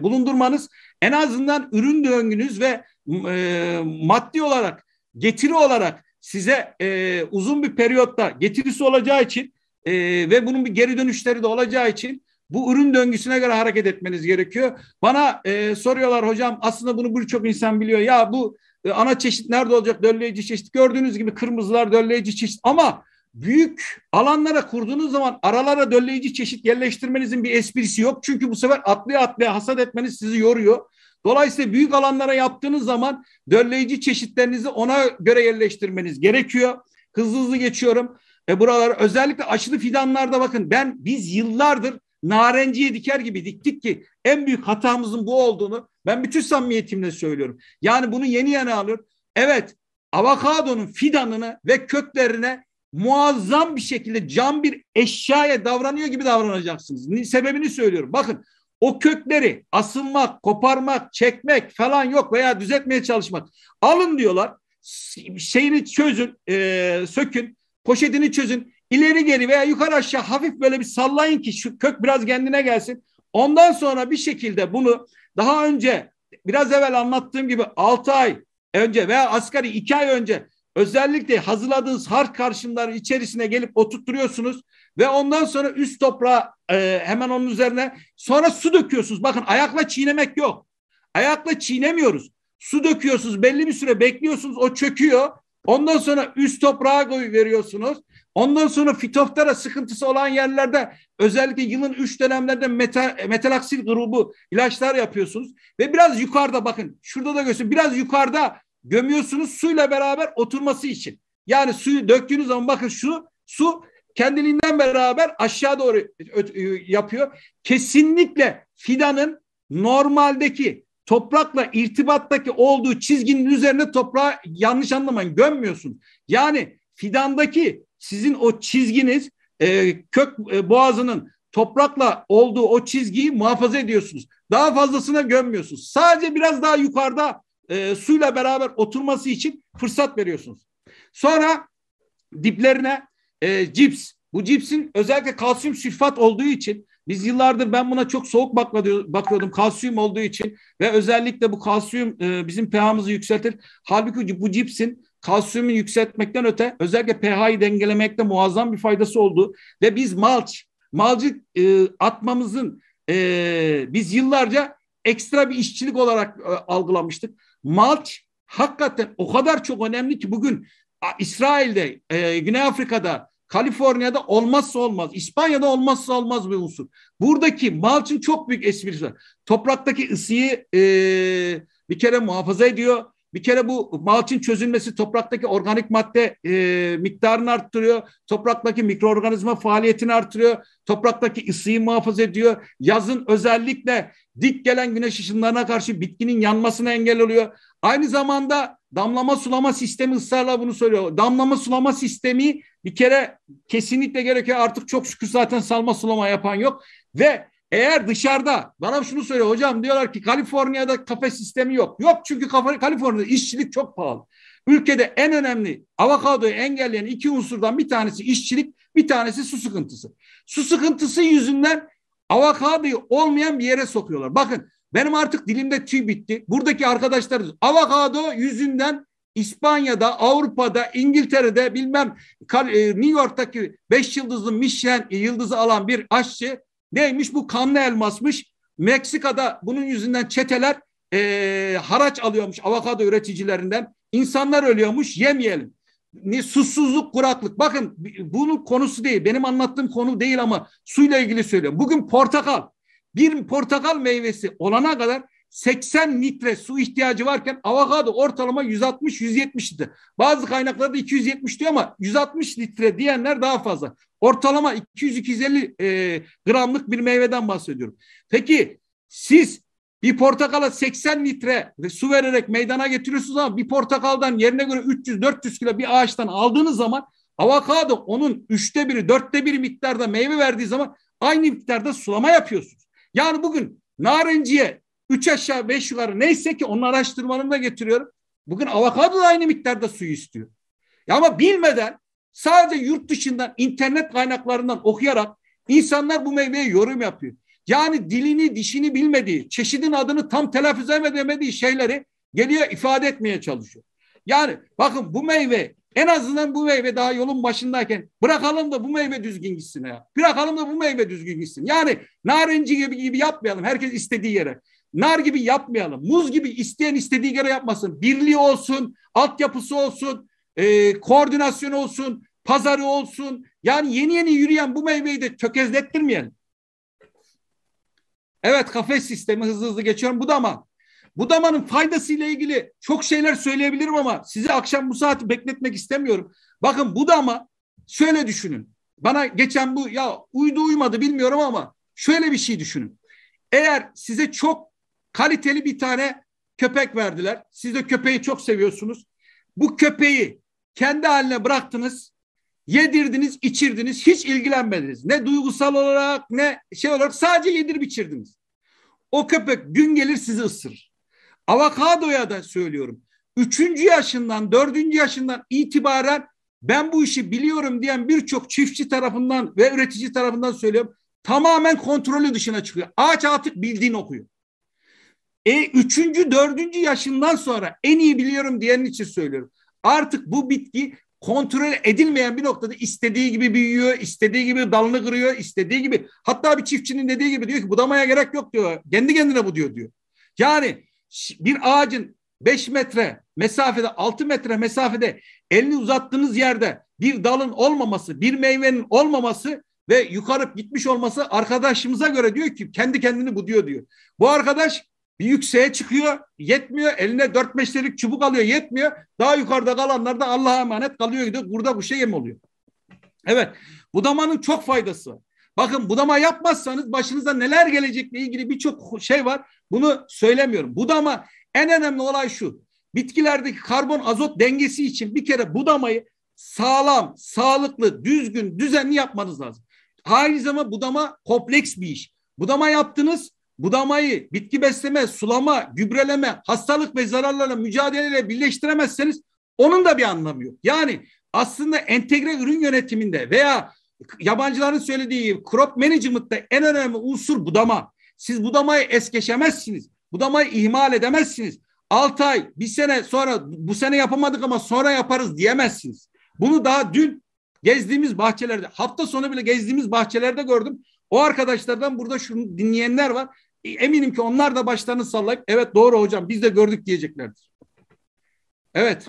B: bulundurmanız en azından ürün döngünüz ve e, maddi olarak getiri olarak size e, uzun bir periyotta getirisi olacağı için e, ve bunun bir geri dönüşleri de olacağı için bu ürün döngüsüne göre hareket etmeniz gerekiyor. Bana e, soruyorlar hocam aslında bunu birçok insan biliyor. Ya bu e, ana çeşit nerede olacak dölleyici çeşit? Gördüğünüz gibi kırmızılar dölleyici çeşit ama büyük alanlara kurduğunuz zaman aralara dölleyici çeşit yerleştirmenizin bir esprisi yok. Çünkü bu sefer atlaya atlaya hasat etmeniz sizi yoruyor. Dolayısıyla büyük alanlara yaptığınız zaman dölleyici çeşitlerinizi ona göre yerleştirmeniz gerekiyor. Hızlı hızlı geçiyorum. E buralar özellikle aşılı fidanlarda bakın ben biz yıllardır narenciye diker gibi diktik ki en büyük hatamızın bu olduğunu ben bütün samimiyetimle söylüyorum. Yani bunu yeni yana alır. Evet avokadonun fidanını ve köklerine muazzam bir şekilde cam bir eşyaya davranıyor gibi davranacaksınız. Sebebini söylüyorum. Bakın o kökleri asılmak, koparmak, çekmek falan yok veya düzeltmeye çalışmak. Alın diyorlar şeyini çözün, e, sökün, poşetini çözün. ileri geri veya yukarı aşağı hafif böyle bir sallayın ki şu kök biraz kendine gelsin. Ondan sonra bir şekilde bunu daha önce biraz evvel anlattığım gibi 6 ay önce veya asgari 2 ay önce Özellikle hazırladığınız harf karşımları içerisine gelip oturtturuyorsunuz ve ondan sonra üst toprağı e, hemen onun üzerine sonra su döküyorsunuz. Bakın ayakla çiğnemek yok. Ayakla çiğnemiyoruz. Su döküyorsunuz belli bir süre bekliyorsunuz o çöküyor. Ondan sonra üst toprağa koyu veriyorsunuz. Ondan sonra fitoftara sıkıntısı olan yerlerde özellikle yılın üç dönemlerde meta, metalaksil grubu ilaçlar yapıyorsunuz. Ve biraz yukarıda bakın şurada da gösteriyor. Biraz yukarıda gömüyorsunuz suyla beraber oturması için. Yani suyu döktüğünüz zaman bakın şu su kendiliğinden beraber aşağı doğru yapıyor. Kesinlikle fidanın normaldeki toprakla irtibattaki olduğu çizginin üzerine toprağı yanlış anlamayın gömmüyorsun. Yani fidandaki sizin o çizginiz e, kök e, boğazının toprakla olduğu o çizgiyi muhafaza ediyorsunuz. Daha fazlasına gömmüyorsunuz. Sadece biraz daha yukarıda e, suyla beraber oturması için fırsat veriyorsunuz. Sonra diplerine e, cips. Bu cipsin özellikle kalsiyum sülfat olduğu için biz yıllardır ben buna çok soğuk bakma bakıyordum kalsiyum olduğu için ve özellikle bu kalsiyum e, bizim pH'ımızı yükseltir. Halbuki bu cipsin kalsiyumu yükseltmekten öte özellikle pH'yi dengelemekte muazzam bir faydası olduğu ve biz malç, malcı e, atmamızın e, biz yıllarca ekstra bir işçilik olarak e, algılamıştık. Malç hakikaten o kadar çok önemli ki bugün İsrail'de, e, Güney Afrika'da, Kaliforniya'da olmazsa olmaz, İspanya'da olmazsa olmaz bir unsur. Buradaki malçın çok büyük esprisi var. Topraktaki ısıyı e, bir kere muhafaza ediyor. Bir kere bu malçın çözülmesi topraktaki organik madde e, miktarını arttırıyor. Topraktaki mikroorganizma faaliyetini arttırıyor. Topraktaki ısıyı muhafaza ediyor. Yazın özellikle dik gelen güneş ışınlarına karşı bitkinin yanmasını engel oluyor. Aynı zamanda damlama sulama sistemi ısrarla bunu söylüyor. Damlama sulama sistemi bir kere kesinlikle gerekiyor. Artık çok şükür zaten salma sulama yapan yok. Ve eğer dışarıda bana şunu söyle hocam diyorlar ki Kaliforniya'da kafe sistemi yok. Yok çünkü Kaliforniya'da işçilik çok pahalı. Ülkede en önemli avokadoyu engelleyen iki unsurdan bir tanesi işçilik, bir tanesi su sıkıntısı. Su sıkıntısı yüzünden Avokadoyu olmayan bir yere sokuyorlar. Bakın benim artık dilimde tüy bitti. Buradaki arkadaşlar avokado yüzünden İspanya'da, Avrupa'da, İngiltere'de bilmem e, New York'taki beş yıldızlı Michelin yıldızı alan bir aşçı neymiş bu kanlı elmasmış. Meksika'da bunun yüzünden çeteler e, haraç alıyormuş avokado üreticilerinden. İnsanlar ölüyormuş yemeyelim ne susuzluk, kuraklık. Bakın bunun konusu değil. Benim anlattığım konu değil ama suyla ilgili söylüyorum. Bugün portakal. Bir portakal meyvesi olana kadar 80 litre su ihtiyacı varken avokado ortalama 160-170 idi. Bazı kaynaklarda 270 diyor ama 160 litre diyenler daha fazla. Ortalama 200-250 e, gramlık bir meyveden bahsediyorum. Peki siz bir portakala 80 litre su vererek meydana getiriyorsunuz ama bir portakaldan yerine göre 300-400 kilo bir ağaçtan aldığınız zaman avokado onun üçte biri, dörtte biri miktarda meyve verdiği zaman aynı miktarda sulama yapıyorsunuz. Yani bugün narenciye 3 aşağı 5 yukarı neyse ki onun araştırmalarını da getiriyorum. Bugün avokado da aynı miktarda suyu istiyor. Ya ama bilmeden sadece yurt dışından internet kaynaklarından okuyarak insanlar bu meyveye yorum yapıyor. Yani dilini dişini bilmediği, çeşidin adını tam telaffuz edemediği şeyleri geliyor ifade etmeye çalışıyor. Yani bakın bu meyve en azından bu meyve daha yolun başındayken bırakalım da bu meyve düzgün gitsin ya. Bırakalım da bu meyve düzgün gitsin. Yani narenci gibi, gibi yapmayalım. Herkes istediği yere. Nar gibi yapmayalım. Muz gibi isteyen istediği yere yapmasın. Birliği olsun, altyapısı olsun, e, koordinasyon olsun, pazarı olsun. Yani yeni yeni yürüyen bu meyveyi de tökezlettirmeyelim. Evet kafes sistemi hızlı hızlı geçiyorum. Budama. Budama'nın faydasıyla ilgili çok şeyler söyleyebilirim ama sizi akşam bu saati bekletmek istemiyorum. Bakın Budama şöyle düşünün. Bana geçen bu ya uydu uymadı bilmiyorum ama şöyle bir şey düşünün. Eğer size çok kaliteli bir tane köpek verdiler. Siz de köpeği çok seviyorsunuz. Bu köpeği kendi haline bıraktınız. Yedirdiniz, içirdiniz, hiç ilgilenmediniz. Ne duygusal olarak ne şey olarak sadece yedirip içirdiniz. O köpek gün gelir sizi ısırır. Avokadoya da söylüyorum. Üçüncü yaşından, dördüncü yaşından itibaren ben bu işi biliyorum diyen birçok çiftçi tarafından ve üretici tarafından söylüyorum. Tamamen kontrolü dışına çıkıyor. Ağaç artık bildiğini okuyor. E, üçüncü, dördüncü yaşından sonra en iyi biliyorum diyenin için söylüyorum. Artık bu bitki kontrol edilmeyen bir noktada istediği gibi büyüyor, istediği gibi dalını kırıyor, istediği gibi. Hatta bir çiftçinin dediği gibi diyor ki budamaya gerek yok diyor. Kendi kendine bu diyor diyor. Yani bir ağacın 5 metre mesafede 6 metre mesafede elini uzattığınız yerde bir dalın olmaması, bir meyvenin olmaması ve yukarıp gitmiş olması arkadaşımıza göre diyor ki kendi kendini bu diyor diyor. Bu arkadaş bir yükseğe çıkıyor yetmiyor. Eline dört beşlik çubuk alıyor yetmiyor. Daha yukarıda kalanlar da Allah'a emanet kalıyor gidiyor. Burada bu şey yem oluyor. Evet budamanın çok faydası var. Bakın budama yapmazsanız başınıza neler gelecekle ilgili birçok şey var. Bunu söylemiyorum. Budama en önemli olay şu. Bitkilerdeki karbon azot dengesi için bir kere budamayı sağlam, sağlıklı, düzgün, düzenli yapmanız lazım. Aynı zamanda budama kompleks bir iş. Budama yaptınız, budamayı, bitki besleme, sulama, gübreleme, hastalık ve zararlarla mücadeleyle birleştiremezseniz onun da bir anlamı yok. Yani aslında entegre ürün yönetiminde veya yabancıların söylediği crop managementte en önemli unsur budama. Siz budamayı es geçemezsiniz. Budamayı ihmal edemezsiniz. 6 ay, bir sene sonra bu sene yapamadık ama sonra yaparız diyemezsiniz. Bunu daha dün gezdiğimiz bahçelerde, hafta sonu bile gezdiğimiz bahçelerde gördüm. O arkadaşlardan burada şunu dinleyenler var. E, eminim ki onlar da başlarını sallayıp evet doğru hocam biz de gördük diyeceklerdir. Evet.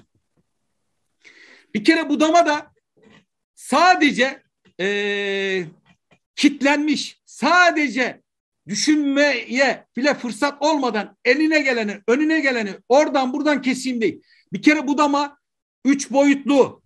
B: Bir kere budama da sadece e, kitlenmiş, sadece düşünmeye bile fırsat olmadan eline geleni, önüne geleni oradan buradan keseyim değil. Bir kere budama üç boyutlu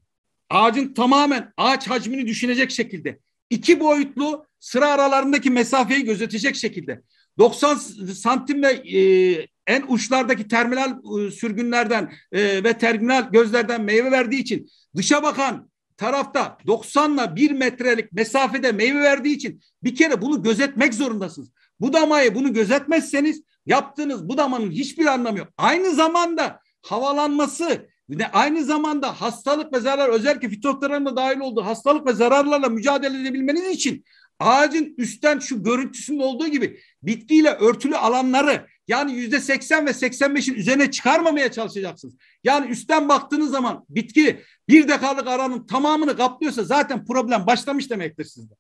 B: ağacın tamamen ağaç hacmini düşünecek şekilde. iki boyutlu sıra aralarındaki mesafeyi gözetecek şekilde. 90 santimle e, en uçlardaki terminal e, sürgünlerden e, ve terminal gözlerden meyve verdiği için dışa bakan tarafta 90 ile 1 metrelik mesafede meyve verdiği için bir kere bunu gözetmek zorundasınız. Bu damayı bunu gözetmezseniz yaptığınız bu damanın hiçbir anlamı yok. Aynı zamanda havalanması ve aynı zamanda hastalık ve zarar özellikle fitoftoranın da dahil olduğu hastalık ve zararlarla mücadele edebilmeniz için Ağacın üstten şu görüntüsünün olduğu gibi bitkiyle örtülü alanları yani yüzde seksen ve seksen beşin üzerine çıkarmamaya çalışacaksınız. Yani üstten baktığınız zaman bitki bir dekalık aranın tamamını kaplıyorsa zaten problem başlamış demektir sizde.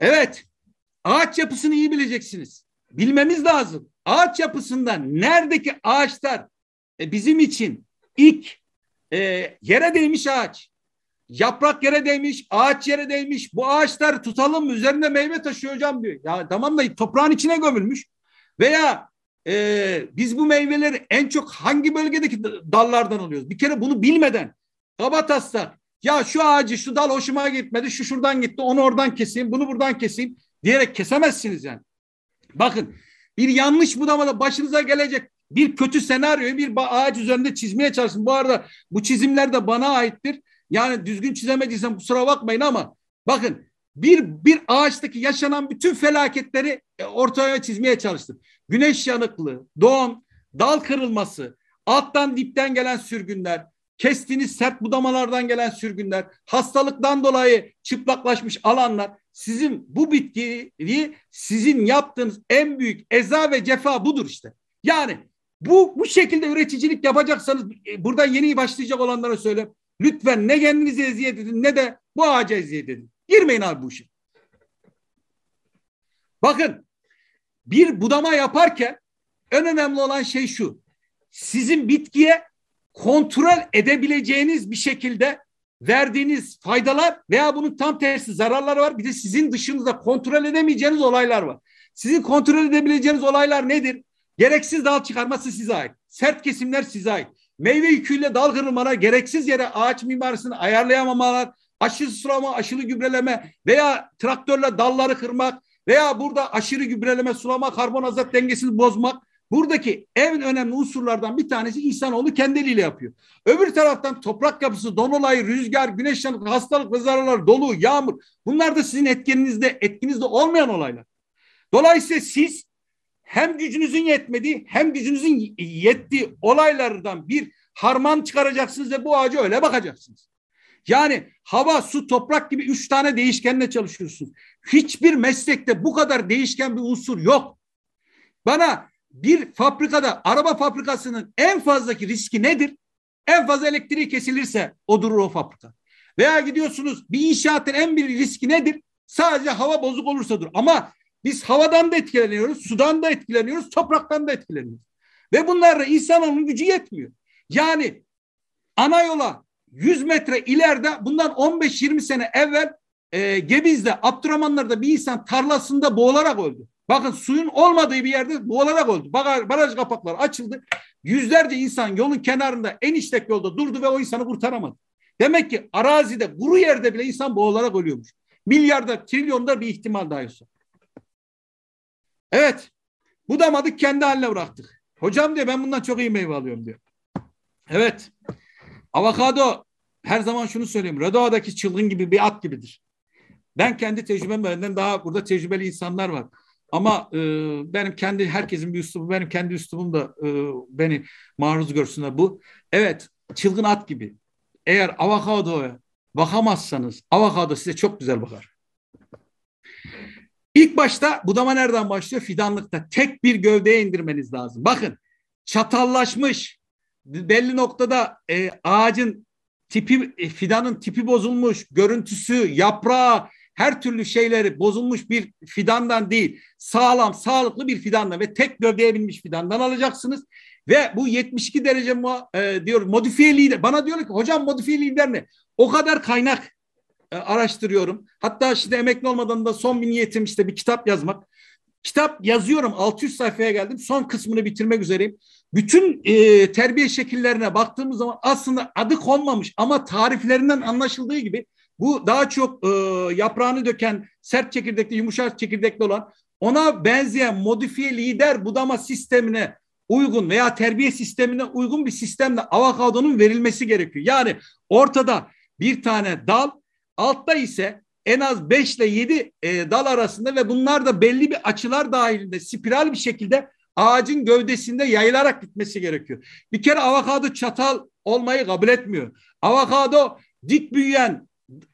B: Evet ağaç yapısını iyi bileceksiniz. Bilmemiz lazım. Ağaç yapısında neredeki ağaçlar e, bizim için ilk e, yere değmiş ağaç Yaprak yere değmiş, ağaç yere değmiş. Bu ağaçlar tutalım üzerinde meyve taşıyor hocam diyor. Ya tamam da toprağın içine gömülmüş. Veya e, biz bu meyveleri en çok hangi bölgedeki dallardan alıyoruz? Bir kere bunu bilmeden kaba Ya şu ağacı şu dal hoşuma gitmedi. Şu şuradan gitti. Onu oradan keseyim. Bunu buradan keseyim. Diyerek kesemezsiniz yani. Bakın bir yanlış budamada başınıza gelecek bir kötü senaryoyu bir ağaç üzerinde çizmeye çalışın. Bu arada bu çizimler de bana aittir. Yani düzgün çizemediysem kusura bakmayın ama bakın bir bir ağaçtaki yaşanan bütün felaketleri e, ortaya çizmeye çalıştım. Güneş yanıklığı, doğan, dal kırılması, alttan dipten gelen sürgünler, kestiğiniz sert budamalardan gelen sürgünler, hastalıktan dolayı çıplaklaşmış alanlar sizin bu bitkiyi sizin yaptığınız en büyük eza ve cefa budur işte. Yani bu bu şekilde üreticilik yapacaksanız e, burada yeni başlayacak olanlara söyle. Lütfen ne kendinize eziyet edin ne de bu ağaca eziyet edin. Girmeyin abi bu işe. Bakın bir budama yaparken en önemli olan şey şu. Sizin bitkiye kontrol edebileceğiniz bir şekilde verdiğiniz faydalar veya bunun tam tersi zararları var. Bir de sizin dışınızda kontrol edemeyeceğiniz olaylar var. Sizin kontrol edebileceğiniz olaylar nedir? Gereksiz dal çıkarması size ait. Sert kesimler size ait meyve yüküyle dal kırılmalar, gereksiz yere ağaç mimarisini ayarlayamamalar, aşırı sulama, aşırı gübreleme veya traktörle dalları kırmak veya burada aşırı gübreleme, sulama, karbon azot dengesini bozmak. Buradaki en önemli unsurlardan bir tanesi insanoğlu kendi eliyle yapıyor. Öbür taraftan toprak kapısı don olayı, rüzgar, güneş yanık, hastalık ve zararlar, dolu, yağmur bunlar da sizin etkinizde etkinizde olmayan olaylar. Dolayısıyla siz hem gücünüzün yetmediği hem gücünüzün yettiği olaylardan bir harman çıkaracaksınız ve bu ağaca öyle bakacaksınız. Yani hava, su, toprak gibi üç tane değişkenle çalışıyorsunuz. Hiçbir meslekte bu kadar değişken bir unsur yok. Bana bir fabrikada, araba fabrikasının en fazlaki riski nedir? En fazla elektriği kesilirse o durur o fabrika. Veya gidiyorsunuz bir inşaatın en bir riski nedir? Sadece hava bozuk olursa dur. Ama biz havadan da etkileniyoruz, sudan da etkileniyoruz, topraktan da etkileniyoruz. Ve bunlarla insanın gücü yetmiyor. Yani ana yola 100 metre ileride bundan 15-20 sene evvel e, Gebiz'de, Abdurrahmanlar'da bir insan tarlasında boğularak öldü. Bakın suyun olmadığı bir yerde boğularak öldü. Baraj kapakları açıldı. Yüzlerce insan yolun kenarında en işlek yolda durdu ve o insanı kurtaramadı. Demek ki arazide, kuru yerde bile insan boğularak ölüyormuş. Milyarda, trilyonda bir ihtimal daha yoksa. Evet. Bu damadık kendi haline bıraktık. Hocam diyor ben bundan çok iyi meyve alıyorum diyor. Evet. Avokado her zaman şunu söyleyeyim. Radoa'daki çılgın gibi bir at gibidir. Ben kendi tecrübem benden daha burada tecrübeli insanlar var. Ama e, benim kendi herkesin bir üslubu, benim kendi üslubum da e, beni maruz görsünler bu. Evet, çılgın at gibi. Eğer avokadoya bakamazsanız avokado size çok güzel bakar. İlk başta budama nereden başlıyor? Fidanlıkta tek bir gövdeye indirmeniz lazım. Bakın çatallaşmış belli noktada e, ağacın tipi e, fidanın tipi bozulmuş, görüntüsü, yaprağı her türlü şeyleri bozulmuş bir fidandan değil sağlam sağlıklı bir fidandan ve tek gövdeye binmiş fidandan alacaksınız. Ve bu 72 derece mu, e, diyor modifiyeli lider. Bana diyorlar ki hocam modifiye lider ne? O kadar kaynak e, araştırıyorum. Hatta şimdi emekli olmadan da son bir niyetim işte bir kitap yazmak. Kitap yazıyorum 600 sayfaya geldim son kısmını bitirmek üzereyim. Bütün e, terbiye şekillerine baktığımız zaman aslında adı konmamış ama tariflerinden anlaşıldığı gibi bu daha çok e, yaprağını döken sert çekirdekli yumuşak çekirdekli olan ona benzeyen modifiye lider budama sistemine uygun veya terbiye sistemine uygun bir sistemle avokadonun verilmesi gerekiyor. Yani ortada bir tane dal Altta ise en az 5 ile 7 e, dal arasında ve bunlar da belli bir açılar dahilinde spiral bir şekilde ağacın gövdesinde yayılarak gitmesi gerekiyor. Bir kere avokado çatal olmayı kabul etmiyor. Avokado dik büyüyen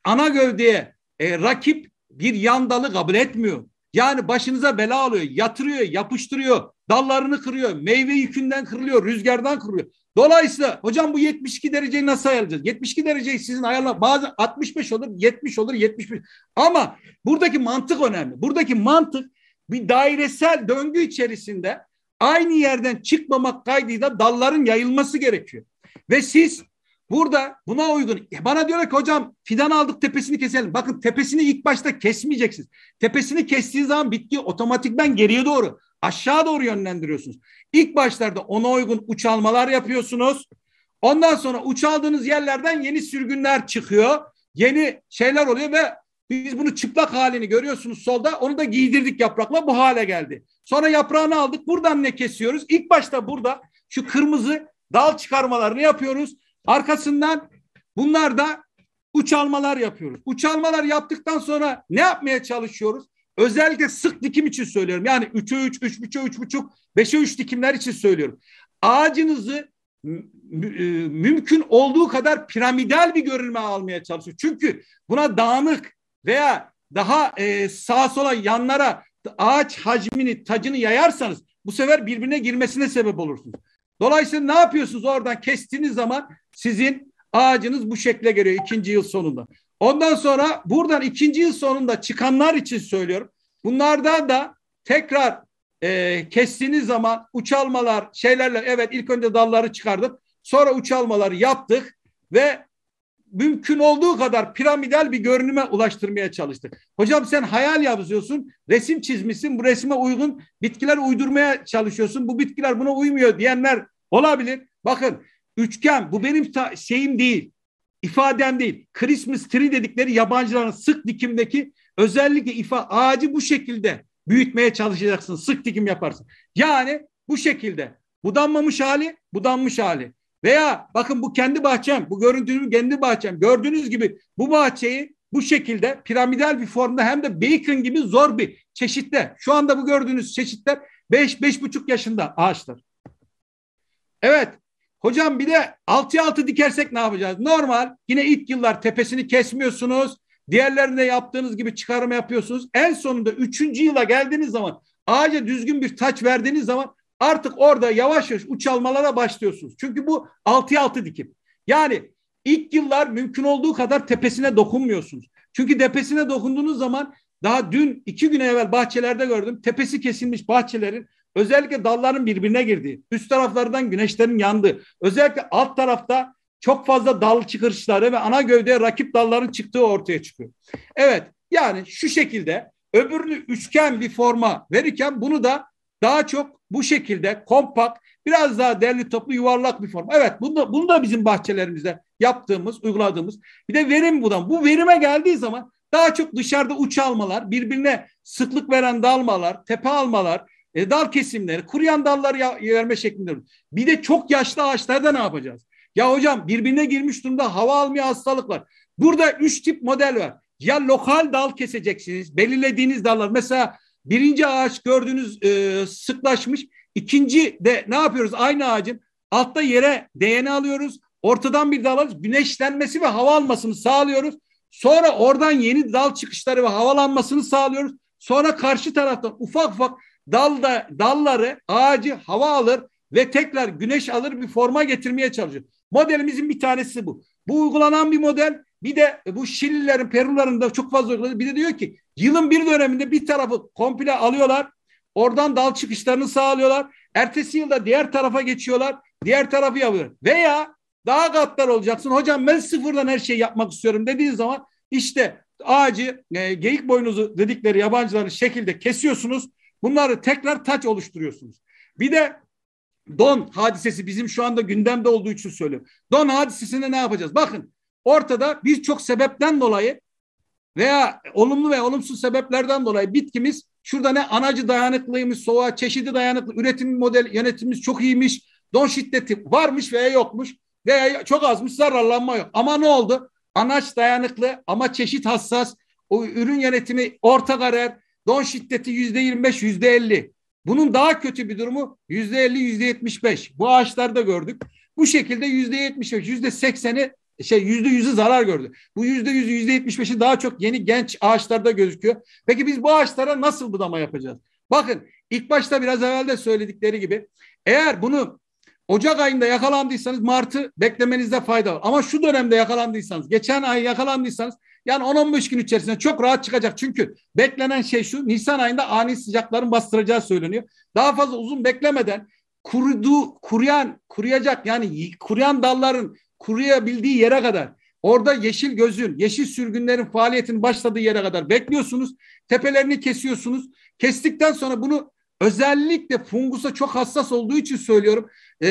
B: ana gövdeye e, rakip bir yan dalı kabul etmiyor. Yani başınıza bela alıyor, yatırıyor, yapıştırıyor. Dallarını kırıyor. Meyve yükünden kırılıyor. Rüzgardan kırılıyor. Dolayısıyla hocam bu 72 dereceyi nasıl ayarlayacağız? 72 dereceyi sizin ayarla bazı 65 olur, 70 olur, 71. Ama buradaki mantık önemli. Buradaki mantık bir dairesel döngü içerisinde aynı yerden çıkmamak kaydıyla dalların yayılması gerekiyor. Ve siz burada buna uygun. E bana diyorlar ki hocam fidan aldık tepesini keselim. Bakın tepesini ilk başta kesmeyeceksiniz. Tepesini kestiği zaman bitki otomatikmen geriye doğru aşağı doğru yönlendiriyorsunuz. İlk başlarda ona uygun uçalmalar yapıyorsunuz. Ondan sonra uçaldığınız yerlerden yeni sürgünler çıkıyor. Yeni şeyler oluyor ve biz bunu çıplak halini görüyorsunuz solda. Onu da giydirdik yaprakla bu hale geldi. Sonra yaprağını aldık. Buradan ne kesiyoruz? İlk başta burada şu kırmızı dal çıkarmalarını yapıyoruz. Arkasından bunlar da uçalmalar yapıyoruz. Uçalmalar yaptıktan sonra ne yapmaya çalışıyoruz? Özellikle sık dikim için söylüyorum. Yani 3'e 3, 3.5'e 3.5, 5'e 3 dikimler için söylüyorum. Ağacınızı e, mümkün olduğu kadar piramidal bir görünme almaya çalışın. Çünkü buna dağınık veya daha e, sağa sola yanlara ağaç hacmini, tacını yayarsanız bu sefer birbirine girmesine sebep olursunuz. Dolayısıyla ne yapıyorsunuz oradan kestiğiniz zaman sizin ağacınız bu şekle geliyor ikinci yıl sonunda. Ondan sonra buradan ikinci yıl sonunda çıkanlar için söylüyorum. Bunlardan da tekrar e, kestiğiniz zaman uçalmalar şeylerle evet ilk önce dalları çıkardık. Sonra uçalmalar yaptık ve mümkün olduğu kadar piramidal bir görünüme ulaştırmaya çalıştık. Hocam sen hayal yazıyorsun, resim çizmişsin, bu resme uygun bitkiler uydurmaya çalışıyorsun. Bu bitkiler buna uymuyor diyenler olabilir. Bakın üçgen bu benim şeyim değil ifadem değil. Christmas tree dedikleri yabancıların sık dikimdeki özellikle ifa ağacı bu şekilde büyütmeye çalışacaksın. Sık dikim yaparsın. Yani bu şekilde budanmamış hali budanmış hali. Veya bakın bu kendi bahçem, bu görüntünün kendi bahçem. Gördüğünüz gibi bu bahçeyi bu şekilde piramidal bir formda hem de bacon gibi zor bir çeşitte. Şu anda bu gördüğünüz çeşitler 5 beş, beş buçuk yaşında ağaçlar. Evet Hocam bir de 6'ya 6 dikersek ne yapacağız? Normal yine ilk yıllar tepesini kesmiyorsunuz. Diğerlerinde yaptığınız gibi çıkarım yapıyorsunuz. En sonunda 3. yıla geldiğiniz zaman ağaca düzgün bir taç verdiğiniz zaman artık orada yavaş yavaş uçalmalara başlıyorsunuz. Çünkü bu 6'ya 6 dikim. Yani ilk yıllar mümkün olduğu kadar tepesine dokunmuyorsunuz. Çünkü tepesine dokunduğunuz zaman daha dün iki gün evvel bahçelerde gördüm. Tepesi kesilmiş bahçelerin Özellikle dalların birbirine girdiği, üst taraflardan güneşlerin yandığı, özellikle alt tarafta çok fazla dal çıkışları ve ana gövdeye rakip dalların çıktığı ortaya çıkıyor. Evet yani şu şekilde öbürünü üçgen bir forma verirken bunu da daha çok bu şekilde kompakt biraz daha derli toplu yuvarlak bir forma. Evet bunu da, bunu da bizim bahçelerimizde yaptığımız, uyguladığımız. Bir de verim budan. Bu verime geldiği zaman daha çok dışarıda uç almalar, birbirine sıklık veren dalmalar, tepe almalar, e, dal kesimleri, kuruyan dallar yerme verme şeklinde. Bir de çok yaşlı ağaçlarda ne yapacağız? Ya hocam birbirine girmiş durumda hava almıyor hastalıklar. Burada üç tip model var. Ya lokal dal keseceksiniz. Belirlediğiniz dallar. Mesela birinci ağaç gördüğünüz e, sıklaşmış. İkinci de ne yapıyoruz? Aynı ağacın altta yere DNA alıyoruz. Ortadan bir dal alıyoruz. Güneşlenmesi ve hava almasını sağlıyoruz. Sonra oradan yeni dal çıkışları ve havalanmasını sağlıyoruz. Sonra karşı taraftan ufak ufak dalda dalları ağacı hava alır ve tekrar güneş alır bir forma getirmeye çalışıyor. Modelimizin bir tanesi bu. Bu uygulanan bir model. Bir de bu Şililerin, Peruların da çok fazla uyguladı. Bir de diyor ki yılın bir döneminde bir tarafı komple alıyorlar. Oradan dal çıkışlarını sağlıyorlar. Ertesi yılda diğer tarafa geçiyorlar. Diğer tarafı yapıyor. Veya daha katlar olacaksın. Hocam ben sıfırdan her şeyi yapmak istiyorum dediğin zaman işte ağacı e, geyik boynuzu dedikleri yabancıların şekilde kesiyorsunuz. Bunları tekrar taç oluşturuyorsunuz. Bir de Don hadisesi bizim şu anda gündemde olduğu için söylüyorum. Don hadisesinde ne yapacağız? Bakın ortada birçok sebepten dolayı veya olumlu veya olumsuz sebeplerden dolayı bitkimiz şurada ne anacı dayanıklıymış, soğuğa çeşidi dayanıklı, üretim model yönetimimiz çok iyiymiş, don şiddeti varmış veya yokmuş veya çok azmış zararlanma yok. Ama ne oldu? Anaç dayanıklı ama çeşit hassas, o ürün yönetimi orta karar, don şiddeti yüzde yirmi beş, yüzde elli. Bunun daha kötü bir durumu yüzde elli, yüzde yetmiş beş. Bu ağaçlarda gördük. Bu şekilde yüzde yetmiş beş, yüzde sekseni şey yüzde yüzü zarar gördü. Bu yüzde yüzü yüzde yetmiş beşi daha çok yeni genç ağaçlarda gözüküyor. Peki biz bu ağaçlara nasıl budama yapacağız? Bakın ilk başta biraz evvel de söyledikleri gibi eğer bunu Ocak ayında yakalandıysanız Mart'ı beklemenizde fayda var. Ama şu dönemde yakalandıysanız, geçen ay yakalandıysanız yani 10-15 gün içerisinde çok rahat çıkacak. Çünkü beklenen şey şu Nisan ayında ani sıcakların bastıracağı söyleniyor. Daha fazla uzun beklemeden kurudu, kuruyan, kuruyacak yani kuruyan dalların kuruyabildiği yere kadar Orada yeşil gözün, yeşil sürgünlerin faaliyetinin başladığı yere kadar bekliyorsunuz. Tepelerini kesiyorsunuz. Kestikten sonra bunu Özellikle fungusa çok hassas olduğu için söylüyorum. E,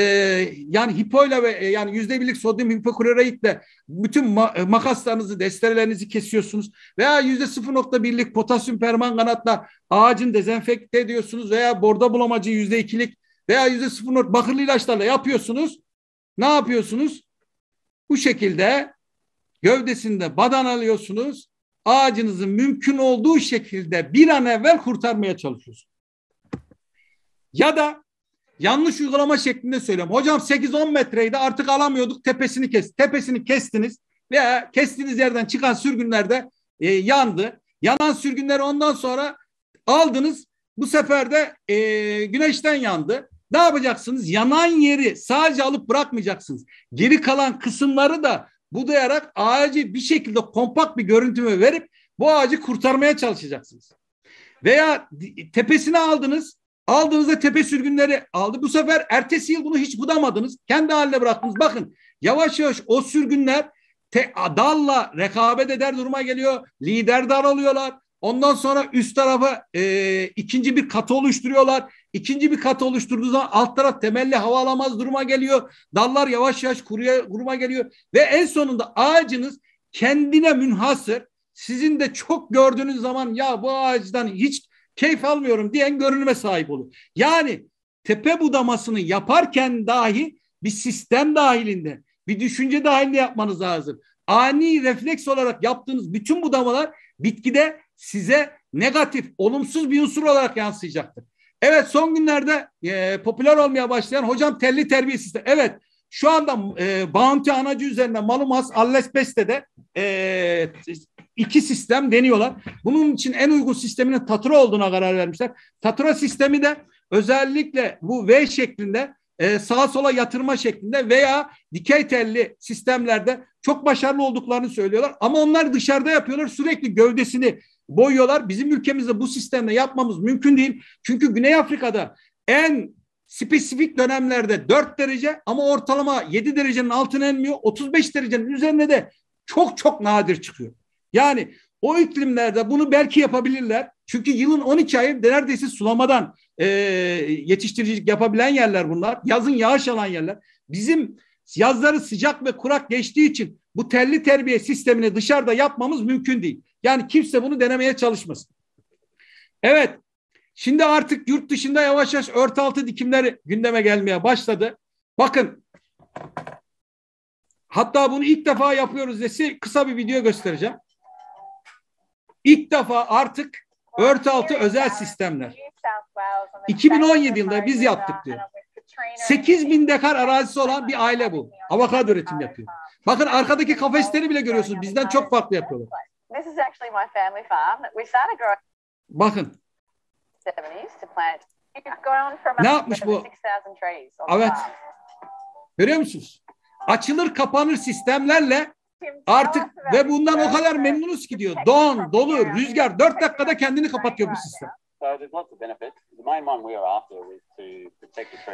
B: yani hipoyla ve e, yani yüzde birlik sodyum hipokloritle bütün ma- e, makaslarınızı, desterelerinizi kesiyorsunuz. Veya yüzde sıfır nokta birlik potasyum permanganatla ağacın dezenfekte ediyorsunuz. Veya borda bulamacı yüzde ikilik veya yüzde sıfır nokta bakırlı ilaçlarla yapıyorsunuz. Ne yapıyorsunuz? Bu şekilde gövdesinde badan alıyorsunuz. Ağacınızı mümkün olduğu şekilde bir an evvel kurtarmaya çalışıyorsunuz. Ya da yanlış uygulama şeklinde söylüyorum. Hocam 8-10 metreydi artık alamıyorduk tepesini kes. Tepesini kestiniz veya kestiğiniz yerden çıkan sürgünlerde e, yandı. Yanan sürgünleri ondan sonra aldınız. Bu sefer de e, güneşten yandı. Ne yapacaksınız? Yanan yeri sadece alıp bırakmayacaksınız. Geri kalan kısımları da budayarak ağacı bir şekilde kompakt bir görüntüme verip bu ağacı kurtarmaya çalışacaksınız. Veya tepesini aldınız. Aldığınızda tepe sürgünleri aldı. Bu sefer ertesi yıl bunu hiç budamadınız. Kendi haline bıraktınız. Bakın yavaş yavaş o sürgünler te, dalla rekabet eder duruma geliyor. Lider daralıyorlar. Ondan sonra üst tarafa e, ikinci bir katı oluşturuyorlar. İkinci bir katı oluşturduğu zaman alt taraf temelli hava alamaz duruma geliyor. Dallar yavaş yavaş kuruya, kuruma geliyor. Ve en sonunda ağacınız kendine münhasır. Sizin de çok gördüğünüz zaman ya bu ağacdan hiç keyif almıyorum diyen görünüme sahip olur. Yani tepe budamasını yaparken dahi bir sistem dahilinde, bir düşünce dahilinde yapmanız lazım. Ani refleks olarak yaptığınız bütün budamalar bitkide size negatif, olumsuz bir unsur olarak yansıyacaktır. Evet son günlerde e, popüler olmaya başlayan hocam telli terbiye sistemi. Evet şu anda e, Bounty anacı üzerinde Malumas Allespeste'de e, iki sistem deniyorlar. Bunun için en uygun sisteminin Tatura olduğuna karar vermişler. Tatura sistemi de özellikle bu V şeklinde e, sağa sola yatırma şeklinde veya dikey telli sistemlerde çok başarılı olduklarını söylüyorlar. Ama onlar dışarıda yapıyorlar sürekli gövdesini boyuyorlar. Bizim ülkemizde bu sistemle yapmamız mümkün değil. Çünkü Güney Afrika'da en spesifik dönemlerde 4 derece ama ortalama 7 derecenin altına inmiyor. 35 derecenin üzerine de çok çok nadir çıkıyor. Yani o iklimlerde bunu belki yapabilirler. Çünkü yılın 12 ayı neredeyse sulamadan e, yetiştiricilik yapabilen yerler bunlar. Yazın yağış alan yerler. Bizim yazları sıcak ve kurak geçtiği için bu telli terbiye sistemini dışarıda yapmamız mümkün değil. Yani kimse bunu denemeye çalışmasın. Evet. Şimdi artık yurt dışında yavaş yavaş altı dikimleri gündeme gelmeye başladı. Bakın hatta bunu ilk defa yapıyoruz desi kısa bir video göstereceğim. İlk defa artık örtü özel sistemler. 2017 yılında biz yaptık uh, diyor. 8 bin dekar arazisi olan bir aile bu. Avokado üretim yapıyor. Bakın arkadaki kafesleri bile görüyorsunuz. Bizden çok farklı yapıyorlar. Bakın.
A: Ne yapmış bu? Evet.
B: Görüyor musunuz? Açılır kapanır sistemlerle Artık ve bundan o kadar memnunuz ki diyor. Don, dolu, rüzgar dört dakikada kendini kapatıyor bu sistem.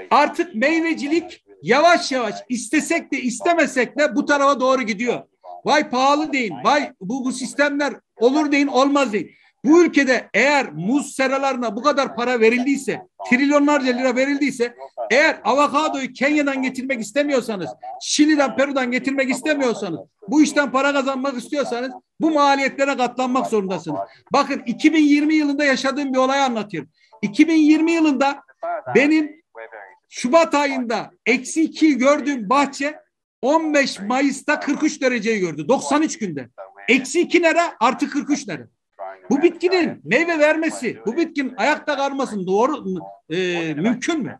B: Artık meyvecilik yavaş yavaş istesek de istemesek de bu tarafa doğru gidiyor. Vay pahalı deyin, vay bu, bu sistemler olur deyin olmaz deyin. Bu ülkede eğer muz seralarına bu kadar para verildiyse, trilyonlarca lira verildiyse, eğer avokadoyu Kenya'dan getirmek istemiyorsanız, Şili'den, Peru'dan getirmek istemiyorsanız, bu işten para kazanmak istiyorsanız bu maliyetlere katlanmak zorundasınız. Bakın 2020 yılında yaşadığım bir olayı anlatıyorum. 2020 yılında benim Şubat ayında eksi 2 gördüğüm bahçe 15 Mayıs'ta 43 dereceyi gördü. 93 günde. Eksi 2 nere artı 43 nere. Bu bitkinin meyve vermesi, bu bitkinin ayakta kalmasın doğru e, mümkün mü?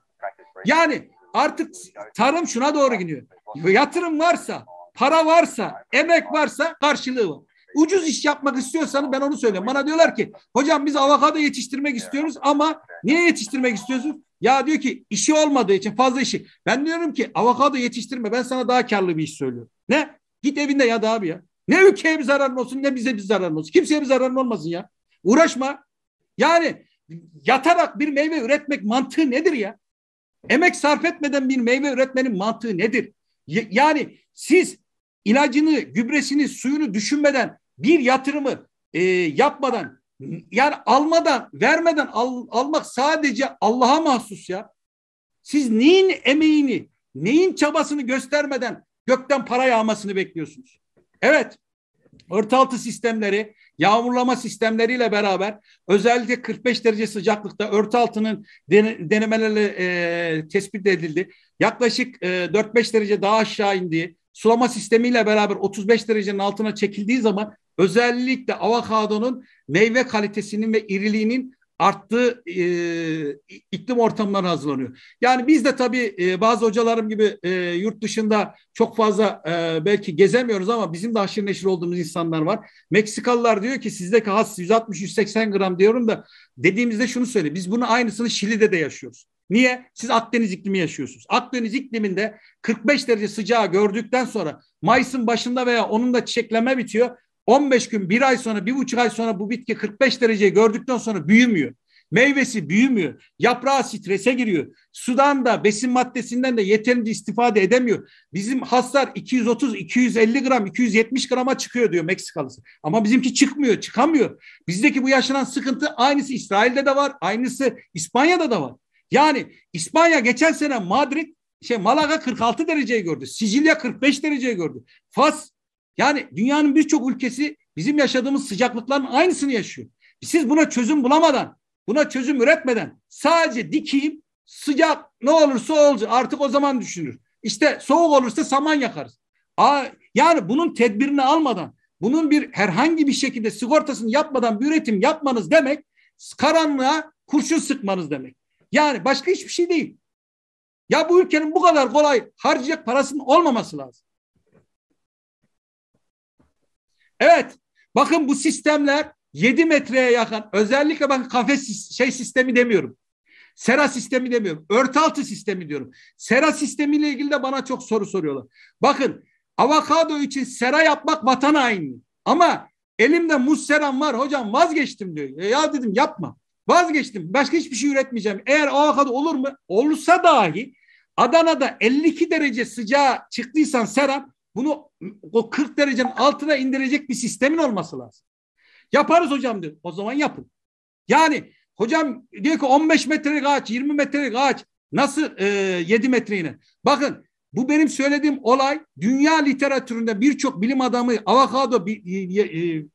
B: Yani artık tarım şuna doğru gidiyor. Yatırım şey varsa, para varsa, emek varsa karşılığı var. Şey Ucuz iş yapmak istiyorsanız ben onu söyleyeyim. Bana diyorlar ki hocam biz avokado yetiştirmek istiyoruz ama niye yetiştirmek istiyorsunuz? Ya diyor ki işi olmadığı için fazla işi. Ben diyorum ki avokado yetiştirme ben sana daha karlı bir iş söylüyorum. Ne? Git evinde ya da abi ya. Ne ülkeye bir zararın olsun ne bize bir zararın olsun. Kimseye bir zararın olmasın ya. Uğraşma. Yani yatarak bir meyve üretmek mantığı nedir ya? Emek sarf etmeden bir meyve üretmenin mantığı nedir? Yani siz ilacını, gübresini, suyunu düşünmeden bir yatırımı e, yapmadan yani almadan, vermeden al, almak sadece Allah'a mahsus ya. Siz neyin emeğini, neyin çabasını göstermeden gökten para yağmasını bekliyorsunuz? Evet, ırtaltı sistemleri yağmurlama sistemleriyle beraber özellikle 45 derece sıcaklıkta örtaltının denemelerle e, tespit edildi. Yaklaşık e, 4-5 derece daha aşağı indiği, sulama sistemiyle beraber 35 derecenin altına çekildiği zaman özellikle avokadonun meyve kalitesinin ve iriliğinin arttı. E, iklim ortamları hazırlanıyor. Yani biz de tabii e, bazı hocalarım gibi e, yurt dışında çok fazla e, belki gezemiyoruz ama bizim de aşırı neşir olduğumuz insanlar var. Meksikalılar diyor ki sizdeki has 160-180 gram diyorum da dediğimizde şunu söyle. Biz bunu aynısını Şili'de de yaşıyoruz. Niye? Siz Akdeniz iklimi yaşıyorsunuz. Akdeniz ikliminde 45 derece sıcağı gördükten sonra Mayıs'ın başında veya onun da çiçekleme bitiyor. 15 gün, bir ay sonra, bir buçuk ay sonra bu bitki 45 dereceyi gördükten sonra büyümüyor. Meyvesi büyümüyor. Yaprağı strese giriyor. Sudan da besin maddesinden de yeterince istifade edemiyor. Bizim haslar 230, 250 gram, 270 grama çıkıyor diyor Meksikalısı. Ama bizimki çıkmıyor, çıkamıyor. Bizdeki bu yaşanan sıkıntı aynısı İsrail'de de var, aynısı İspanya'da da var. Yani İspanya geçen sene Madrid şey Malaga 46 dereceyi gördü. Sicilya 45 dereceyi gördü. Fas yani dünyanın birçok ülkesi bizim yaşadığımız sıcaklıkların aynısını yaşıyor. Siz buna çözüm bulamadan, buna çözüm üretmeden sadece dikeyim sıcak ne olursa olacak artık o zaman düşünür. İşte soğuk olursa saman yakarız. Aa, yani bunun tedbirini almadan, bunun bir herhangi bir şekilde sigortasını yapmadan bir üretim yapmanız demek karanlığa kurşun sıkmanız demek. Yani başka hiçbir şey değil. Ya bu ülkenin bu kadar kolay harcayacak parasının olmaması lazım. Evet. Bakın bu sistemler 7 metreye yakın. Özellikle bakın kafes şey sistemi demiyorum. Sera sistemi demiyorum. ört altı sistemi diyorum. Sera sistemiyle ilgili de bana çok soru soruyorlar. Bakın avokado için sera yapmak vatan aynı. Ama elimde muz seram var hocam vazgeçtim diyor. E ya dedim yapma. Vazgeçtim. Başka hiçbir şey üretmeyeceğim. Eğer avokado olur mu? Olursa dahi Adana'da 52 derece sıcağı çıktıysan seram. Bunu o 40 derecenin altına indirecek bir sistemin olması lazım. Yaparız hocam diyor. O zaman yapın. Yani hocam diyor ki 15 metrelik ağaç, 20 metrelik ağaç nasıl e, 7 metre Bakın bu benim söylediğim olay dünya literatüründe birçok bilim adamı avokado bi, e, e, e,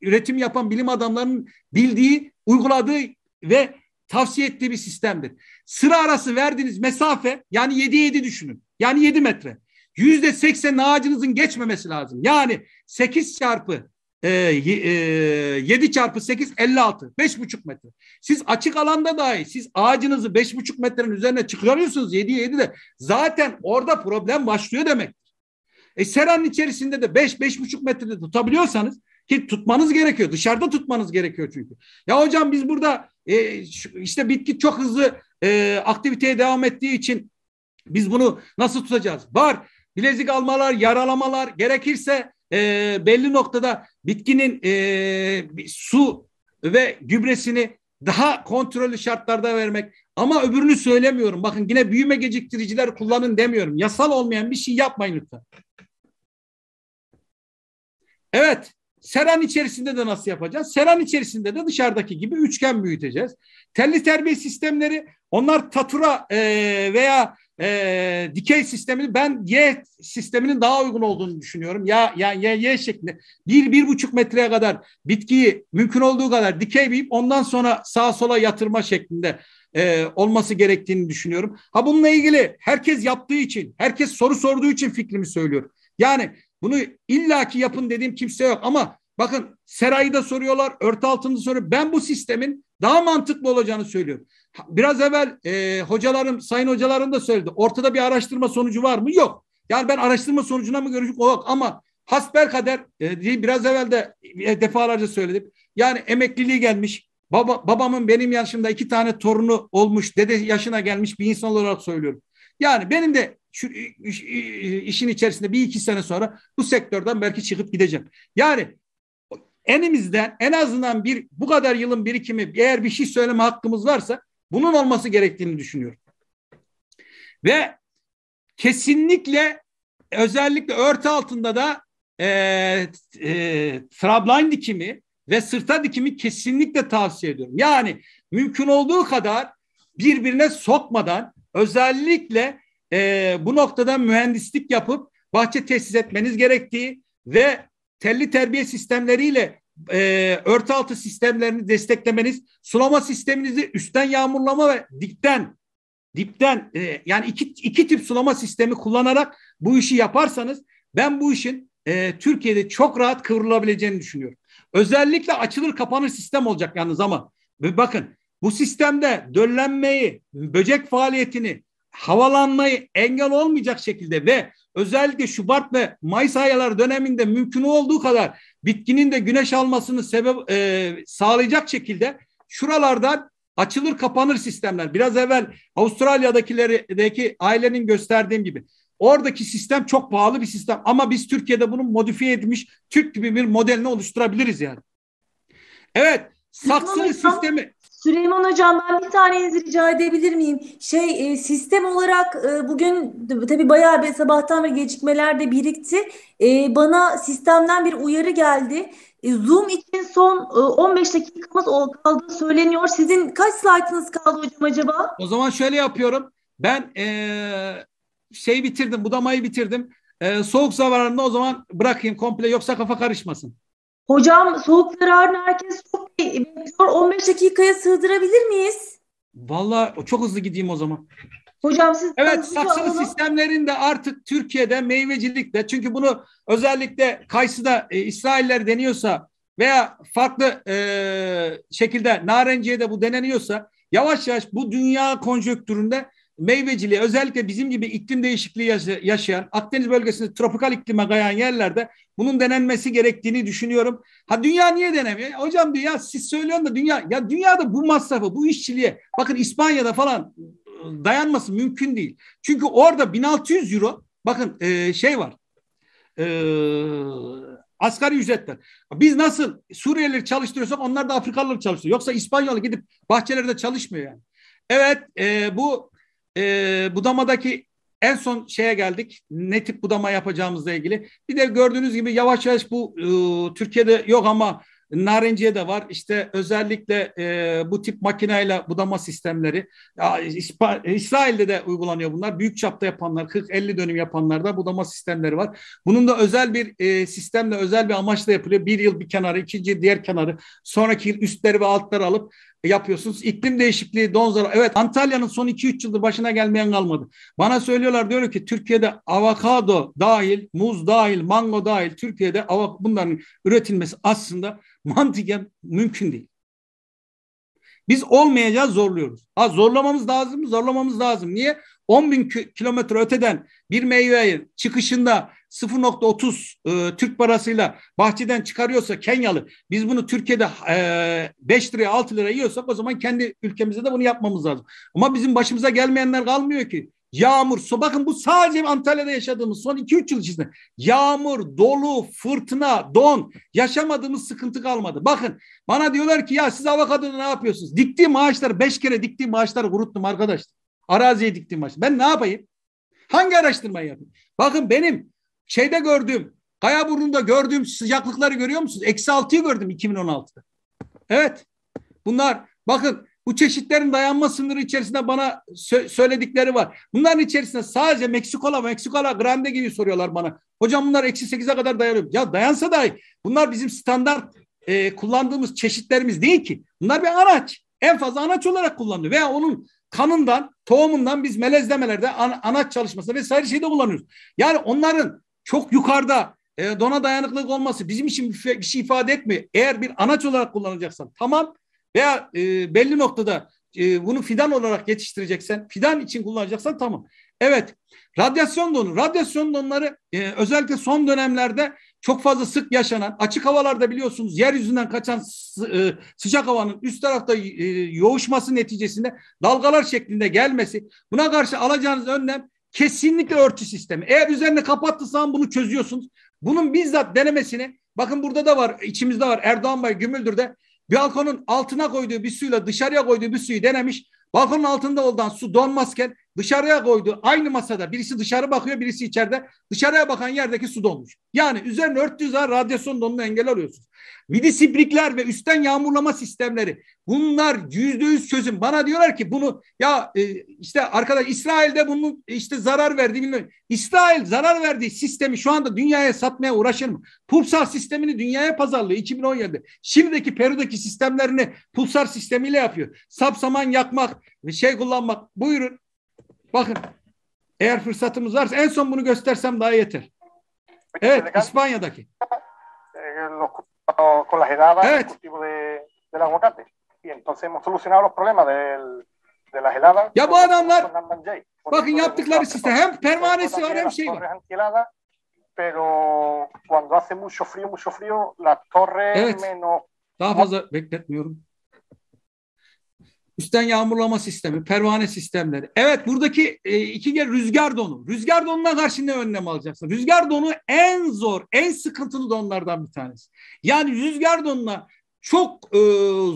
B: üretim yapan bilim adamlarının bildiği, uyguladığı ve tavsiye ettiği bir sistemdir. Sıra arası verdiğiniz mesafe yani 7 7 düşünün. Yani 7 metre. Yüzde seksen ağacınızın geçmemesi lazım. Yani 8 çarpı e, e, 7 çarpı 8 56 beş buçuk metre. Siz açık alanda dahi siz ağacınızı beş buçuk metrenin üzerine çıkarıyorsunuz 7 7 de zaten orada problem başlıyor demektir. E, seranın içerisinde de beş beş buçuk metrede tutabiliyorsanız ki tutmanız gerekiyor. Dışarıda tutmanız gerekiyor çünkü. Ya hocam biz burada e, şu, işte bitki çok hızlı e, aktiviteye devam ettiği için biz bunu nasıl tutacağız? Var bilezik almalar, yaralamalar gerekirse e, belli noktada bitkinin e, su ve gübresini daha kontrollü şartlarda vermek. Ama öbürünü söylemiyorum. Bakın yine büyüme geciktiriciler kullanın demiyorum. Yasal olmayan bir şey yapmayın lütfen. Evet. Seran içerisinde de nasıl yapacağız? Seran içerisinde de dışarıdaki gibi üçgen büyüteceğiz. Telli terbiye sistemleri onlar tatura e, veya e, dikey sistemini ben Y sisteminin daha uygun olduğunu düşünüyorum. Ya yani Y, Y şeklinde bir, bir buçuk metreye kadar bitkiyi mümkün olduğu kadar dikey biyip ondan sonra sağa sola yatırma şeklinde e, olması gerektiğini düşünüyorum. Ha bununla ilgili herkes yaptığı için, herkes soru sorduğu için fikrimi söylüyorum. Yani bunu illaki yapın dediğim kimse yok ama Bakın serayı da soruyorlar, örtü altını soruyor. Ben bu sistemin daha mantıklı olacağını söylüyorum. Biraz evvel e, hocalarım, sayın hocalarım da söyledi. Ortada bir araştırma sonucu var mı? Yok. Yani ben araştırma sonucuna mı görecek? Yok ama hasbel kader e, diye biraz evvel de e, defalarca söyledim. Yani emekliliği gelmiş. Baba, babamın benim yaşımda iki tane torunu olmuş, dede yaşına gelmiş bir insan olarak söylüyorum. Yani benim de şu işin içerisinde bir iki sene sonra bu sektörden belki çıkıp gideceğim. Yani enimizden en azından bir bu kadar yılın birikimi eğer bir şey söyleme hakkımız varsa bunun olması gerektiğini düşünüyorum. Ve kesinlikle özellikle örtü altında da e, e, trabline dikimi ve sırta dikimi kesinlikle tavsiye ediyorum. Yani mümkün olduğu kadar birbirine sokmadan özellikle e, bu noktada mühendislik yapıp bahçe tesis etmeniz gerektiği ve telli terbiye sistemleriyle e, örtü altı sistemlerini desteklemeniz, sulama sisteminizi üstten yağmurlama ve dipten dipten e, yani iki, iki tip sulama sistemi kullanarak bu işi yaparsanız ben bu işin e, Türkiye'de çok rahat kıvrılabileceğini düşünüyorum. Özellikle açılır kapanır sistem olacak yalnız ama ve bakın bu sistemde döllenmeyi, böcek faaliyetini, havalanmayı engel olmayacak şekilde ve özellikle Şubat ve Mayıs ayları döneminde mümkün olduğu kadar bitkinin de güneş almasını sebep e, sağlayacak şekilde şuralardan açılır kapanır sistemler. Biraz evvel Avustralya'daki ailenin gösterdiğim gibi. Oradaki sistem çok pahalı bir sistem ama biz Türkiye'de bunu modifiye etmiş Türk gibi bir modelini oluşturabiliriz yani. Evet, saksı sistemi Süleyman
A: Hocam ben bir tanenizi rica edebilir miyim? Şey e, sistem olarak e, bugün tabii bayağı bir sabahtan bir gecikmeler de birikti. E, bana sistemden bir uyarı geldi. E, Zoom için son e, 15 dakikamız kaldı söyleniyor. Sizin kaç slaytınız kaldı hocam acaba?
B: O zaman şöyle yapıyorum. Ben e, şey bitirdim, budamayı bitirdim. E, soğuk zavarında o zaman bırakayım komple yoksa kafa karışmasın.
A: Hocam soğuk zararını herkes çok bekliyor. 15 dakikaya sığdırabilir
B: miyiz? Valla çok hızlı gideyim o zaman. Hocam siz Evet saksılı sistemlerinde artık Türkiye'de meyvecilikte çünkü bunu özellikle kayısıda e, İsrailler deniyorsa veya farklı e, şekilde narenciye bu deneniyorsa yavaş yavaş bu dünya konjöktüründe meyveciliği özellikle bizim gibi iklim değişikliği yaşayan Akdeniz bölgesinde tropikal iklime kayan yerlerde bunun denenmesi gerektiğini düşünüyorum. Ha dünya niye denemiyor? Hocam diyor ya siz söylüyorsun da dünya ya dünyada bu masrafı bu işçiliğe bakın İspanya'da falan dayanması mümkün değil. Çünkü orada 1600 euro bakın e, şey var e, asgari ücret Biz nasıl Suriyelileri çalıştırıyorsak onlar da Afrikalıları çalıştırıyor. Yoksa İspanyol gidip bahçelerde çalışmıyor yani. Evet e, bu e, budamadaki en son şeye geldik. Ne tip budama yapacağımızla ilgili. Bir de gördüğünüz gibi yavaş yavaş bu e, Türkiye'de yok ama Narenciye de var. İşte özellikle e, bu tip makineyle budama sistemleri. Ya, İspa, İsrail'de de uygulanıyor bunlar. Büyük çapta yapanlar, 40-50 dönüm yapanlarda budama sistemleri var. Bunun da özel bir e, sistemle, özel bir amaçla yapılıyor. Bir yıl bir kenarı, ikinci diğer kenarı. Sonraki üstleri ve altları alıp yapıyorsunuz. İklim değişikliği, don Evet Antalya'nın son 2-3 yıldır başına gelmeyen kalmadı. Bana söylüyorlar diyor ki Türkiye'de avokado dahil, muz dahil, mango dahil Türkiye'de bunların üretilmesi aslında mantıken mümkün değil. Biz olmayacağız zorluyoruz. Ha zorlamamız lazım mı? Zorlamamız lazım. Niye? 10 bin kilometre öteden bir meyveyi çıkışında 0.30 e, Türk parasıyla bahçeden çıkarıyorsa Kenyalı biz bunu Türkiye'de e, 5 liraya 6 lira yiyorsak o zaman kendi ülkemizde de bunu yapmamız lazım. Ama bizim başımıza gelmeyenler kalmıyor ki. Yağmur, su. bakın bu sadece Antalya'da yaşadığımız son 2-3 yıl içinde. Yağmur, dolu, fırtına, don yaşamadığımız sıkıntı kalmadı. Bakın bana diyorlar ki ya siz avokadoda ne yapıyorsunuz? Diktiğim ağaçlar 5 kere diktiğim ağaçları kuruttum arkadaşlar. Araziye diktiğim ağaç. Ben ne yapayım? Hangi araştırmayı yapayım? Bakın benim Şeyde gördüm. Kayaburnu'nda gördüğüm sıcaklıkları görüyor musunuz? Eksi altıyı gördüm 2016'da. Evet. Bunlar bakın bu çeşitlerin dayanma sınırı içerisinde bana sö- söyledikleri var. Bunların içerisinde sadece Meksikola, Meksikola Grande gibi soruyorlar bana. Hocam bunlar eksi sekize kadar dayanıyor. Ya dayansa dahi bunlar bizim standart e, kullandığımız çeşitlerimiz değil ki. Bunlar bir araç. En fazla anaç olarak kullanılıyor. Veya onun kanından, tohumundan biz melezlemelerde an, anaç çalışması vesaire şeyde kullanıyoruz. Yani onların çok yukarıda e, dona dayanıklılık olması bizim için bir şey ifade etmiyor. Eğer bir anaç olarak kullanacaksan tamam veya e, belli noktada e, bunu fidan olarak yetiştireceksen, fidan için kullanacaksan tamam. Evet, radyasyon donu. Radyasyon donları e, özellikle son dönemlerde çok fazla sık yaşanan, açık havalarda biliyorsunuz yeryüzünden kaçan e, sıcak havanın üst tarafta e, yoğuşması neticesinde dalgalar şeklinde gelmesi. Buna karşı alacağınız önlem Kesinlikle örtü sistemi. Eğer üzerine kapattıysan bunu çözüyorsunuz. Bunun bizzat denemesini bakın burada da var içimizde var Erdoğan Bay Gümüldür'de balkonun altına koyduğu bir suyla dışarıya koyduğu bir suyu denemiş. Balkonun altında olan su donmazken dışarıya koyduğu aynı masada birisi dışarı bakıyor birisi içeride. Dışarıya bakan yerdeki su donmuş. Yani üzerine örttüğü zaman radyasyon donunu engel arıyorsunuz. Vidisibrikler ve üstten yağmurlama sistemleri bunlar yüzde yüz çözüm. Bana diyorlar ki bunu ya e, işte arkadaş İsrail'de bunu e, işte zarar verdi bilmiyorum. İsrail zarar verdiği sistemi şu anda dünyaya satmaya uğraşır mı? Pulsar sistemini dünyaya pazarlıyor 2017'de. Şimdiki Peru'daki sistemlerini pulsar sistemiyle yapıyor. Sapsaman yakmak, şey kullanmak. Buyurun. Bakın. Eğer fırsatımız varsa en son bunu göstersem daha yeter. Evet İspanya'daki. con las heladas en eh. el cultivo de, del aguacate. Y entonces hemos solucionado los problemas del, de las heladas. Ya bu adamlar bakın yaptıkları sistem hem pervanesi var hem şey var. Pero cuando hace mucho frío, mucho frío, la torre evet. Eh. menos... Daha bekletmiyorum. üstten yağmurlama sistemi, pervane sistemleri. Evet buradaki e, iki gel rüzgar donu. Rüzgar donuna karşı ne önlem alacaksın? Rüzgar donu en zor, en sıkıntılı donlardan bir tanesi. Yani rüzgar donuna çok e,